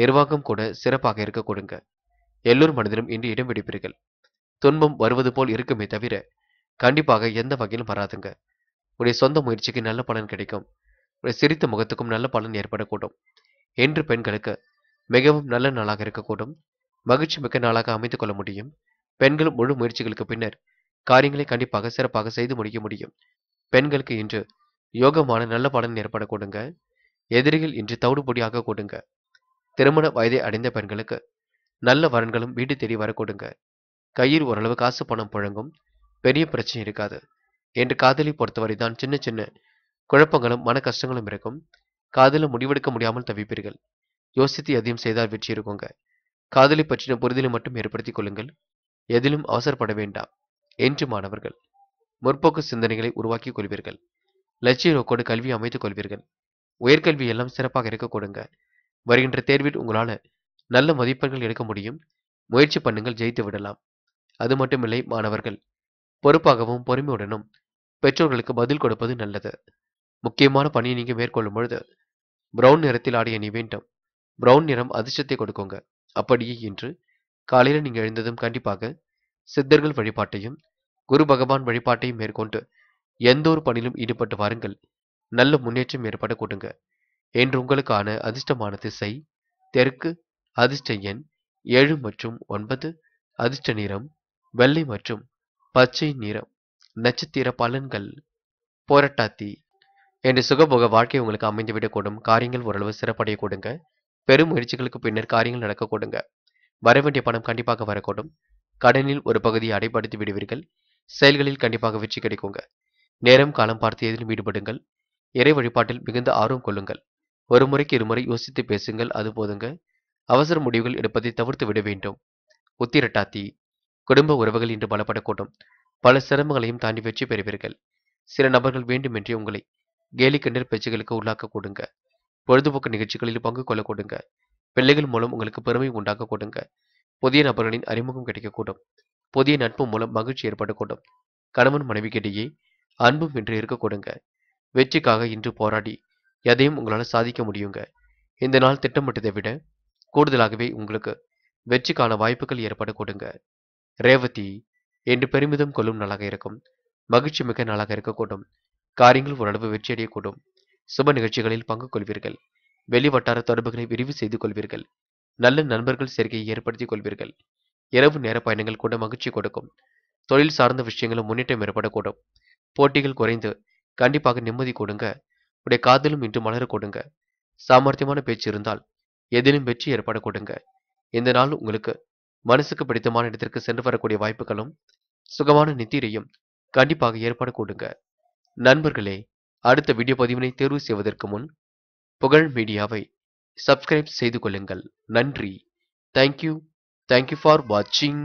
நிர்வாகம் கூட சிறப்பாக இருக்க கொடுங்க எல்லோர் மனதிலும் இன்று இடம் பிடிப்பீர்கள் துன்பம் வருவது போல் இருக்குமே தவிர கண்டிப்பாக எந்த வகையிலும் வராதுங்க உடைய சொந்த முயற்சிக்கு நல்ல பலன் கிடைக்கும் உடைய சிரித்த முகத்துக்கும் நல்ல பலன் ஏற்படக்கூடும் என்று பெண்களுக்கு மிகவும் நல்ல நாளாக இருக்கக்கூடும் மகிழ்ச்சி மிக்க நாளாக அமைத்துக் கொள்ள முடியும் பெண்கள் முழு முயற்சிகளுக்கு பின்னர் காரியங்களை கண்டிப்பாக சிறப்பாக செய்து முடிக்க முடியும் பெண்களுக்கு இன்று யோகமான நல்ல பலன் ஏற்பட கொடுங்க எதிரிகள் இன்று தவிடுபொடியாக கொடுங்க திருமண வயதை அடைந்த பெண்களுக்கு நல்ல வரன்களும் வீடு தேடி வர கொடுங்க கையில் ஓரளவு காசு பணம் புழங்கும் பெரிய பிரச்சனை இருக்காது என்று காதலை பொறுத்தவரை தான் சின்ன சின்ன குழப்பங்களும் மன கஷ்டங்களும் இருக்கும் காதல முடிவெடுக்க முடியாமல் தவிப்பீர்கள் யோசித்து எதையும் செய்தால் வெற்றி இருக்குங்க காதலை பற்றின புரிதலை மட்டும் ஏற்படுத்திக் கொள்ளுங்கள் எதிலும் அவசரப்பட வேண்டாம் என்று மாணவர்கள் முற்போக்கு சிந்தனைகளை உருவாக்கிக் கொள்வீர்கள் லட்சிய நோக்கோடு கல்வி அமைத்துக் கொள்வீர்கள் உயர்கல்வி எல்லாம் சிறப்பாக இருக்க கொடுங்க வருகின்ற தேர்வில் உங்களால் நல்ல மதிப்பெண்கள் எடுக்க முடியும் முயற்சி பண்ணுங்கள் ஜெயித்து விடலாம் அது மட்டுமில்லை மாணவர்கள் பொறுப்பாகவும் பொறுமையுடனும் பெற்றோர்களுக்கு பதில் கொடுப்பது நல்லது முக்கியமான பணியை நீங்கள் மேற்கொள்ளும் பொழுது பிரவுன் நிறத்தில் ஆடிய நீ வேண்டும் ப்ரௌன் நிறம் அதிர்ஷ்டத்தை கொடுக்குங்க அப்படியே இன்று காலையில் நீங்கள் எழுந்ததும் கண்டிப்பாக சித்தர்கள் வழிபாட்டையும் குரு பகவான் வழிபாட்டையும் மேற்கொண்டு எந்த ஒரு பணியிலும் ஈடுபட்டு வாருங்கள் நல்ல முன்னேற்றம் ஏற்பட கூட்டுங்க என்று உங்களுக்கான அதிர்ஷ்டமான திசை தெற்கு அதிர்ஷ்ட எண் ஏழு மற்றும் ஒன்பது அதிர்ஷ்ட நிறம் வெள்ளை மற்றும் பச்சை நிறம் நட்சத்திர பலன்கள் போராட்டாத்தி என்ற சுகபோக வாழ்க்கை உங்களுக்கு அமைந்துவிடக்கூடும் காரியங்கள் ஓரளவு சிறப்படைய கொடுங்க பெரும் முயற்சிகளுக்கு பின்னர் காரியங்கள் நடக்கக்கூடுங்க வர வேண்டிய பணம் கண்டிப்பாக வரக்கூடும் கடனில் ஒரு பகுதியை அடைப்படுத்தி விடுவீர்கள் செயல்களில் கண்டிப்பாக வெற்றி கிடைக்குங்க நேரம் காலம் பார்த்து எதிலும் ஈடுபடுங்கள் இறை வழிபாட்டில் மிகுந்த ஆர்வம் கொள்ளுங்கள் ஒரு முறைக்கு இருமுறை யோசித்து பேசுங்கள் அது போதுங்க அவசர முடிவுகள் எடுப்பதை தவிர்த்து விட வேண்டும் உத்திரட்டாத்தி குடும்ப உறவுகள் இன்று பலப்படக்கூடும் பல சிரமங்களையும் தாண்டி வெற்றி பெறுவீர்கள் சில நபர்கள் வேண்டுமென்றே உங்களை கேலி பேச்சுகளுக்கு உள்ளாக்க கூடுங்க பொழுதுபோக்கு நிகழ்ச்சிகளில் பங்கு கொள்ள கொடுங்க பிள்ளைகள் மூலம் உங்களுக்கு பெருமை உண்டாக்க கொடுங்க புதிய நபர்களின் அறிமுகம் கிடைக்கக்கூடும் புதிய நட்பு மூலம் மகிழ்ச்சி ஏற்படக்கூடும் கணவன் மனைவிக்கிடையே அன்பும் இன்று இருக்க கொடுங்க வெற்றிக்காக இன்று போராடி எதையும் உங்களால் சாதிக்க முடியுங்க இந்த நாள் திட்டமிட்டதை விட கூடுதலாகவே உங்களுக்கு வெற்றிக்கான வாய்ப்புகள் ஏற்பட கொடுங்க ரேவதி என்று பெருமிதம் கொள்ளும் நாளாக இருக்கும் மகிழ்ச்சி மிக்க நாளாக இருக்கக்கூடும் காரியங்கள் ஓரளவு வெற்றியடையக்கூடும் சுப நிகழ்ச்சிகளில் பங்கு கொள்வீர்கள் வெளிவட்டார தொடர்புகளை விரிவு செய்து கொள்வீர்கள் நல்ல நண்பர்கள் சேர்க்கையை ஏற்படுத்திக் கொள்வீர்கள் இரவு நேர பயணங்கள் கூட மகிழ்ச்சி கொடுக்கும் தொழில் சார்ந்த விஷயங்களும் முன்னேற்றம் ஏற்படக்கூடும் போட்டிகள் குறைந்து கண்டிப்பாக நிம்மதி கொடுங்க உடைய காதலும் இன்று மலர கொடுங்க சாமர்த்தியமான பேச்சு இருந்தால் எதிலும் வெற்றி ஏற்பட கொடுங்க இந்த நாள் உங்களுக்கு மனசுக்கு பிடித்தமான இடத்திற்கு சென்று வரக்கூடிய வாய்ப்புகளும் சுகமான நித்திரையும் கண்டிப்பாக ஏற்பட கொடுங்க நண்பர்களே அடுத்த வீடியோ பதிவினை தேர்வு செய்வதற்கு முன் புகழ் மீடியாவை சப்ஸ்கிரைப் செய்து கொள்ளுங்கள் நன்றி தேங்க்யூ தேங்க்யூ ஃபார் வாட்சிங்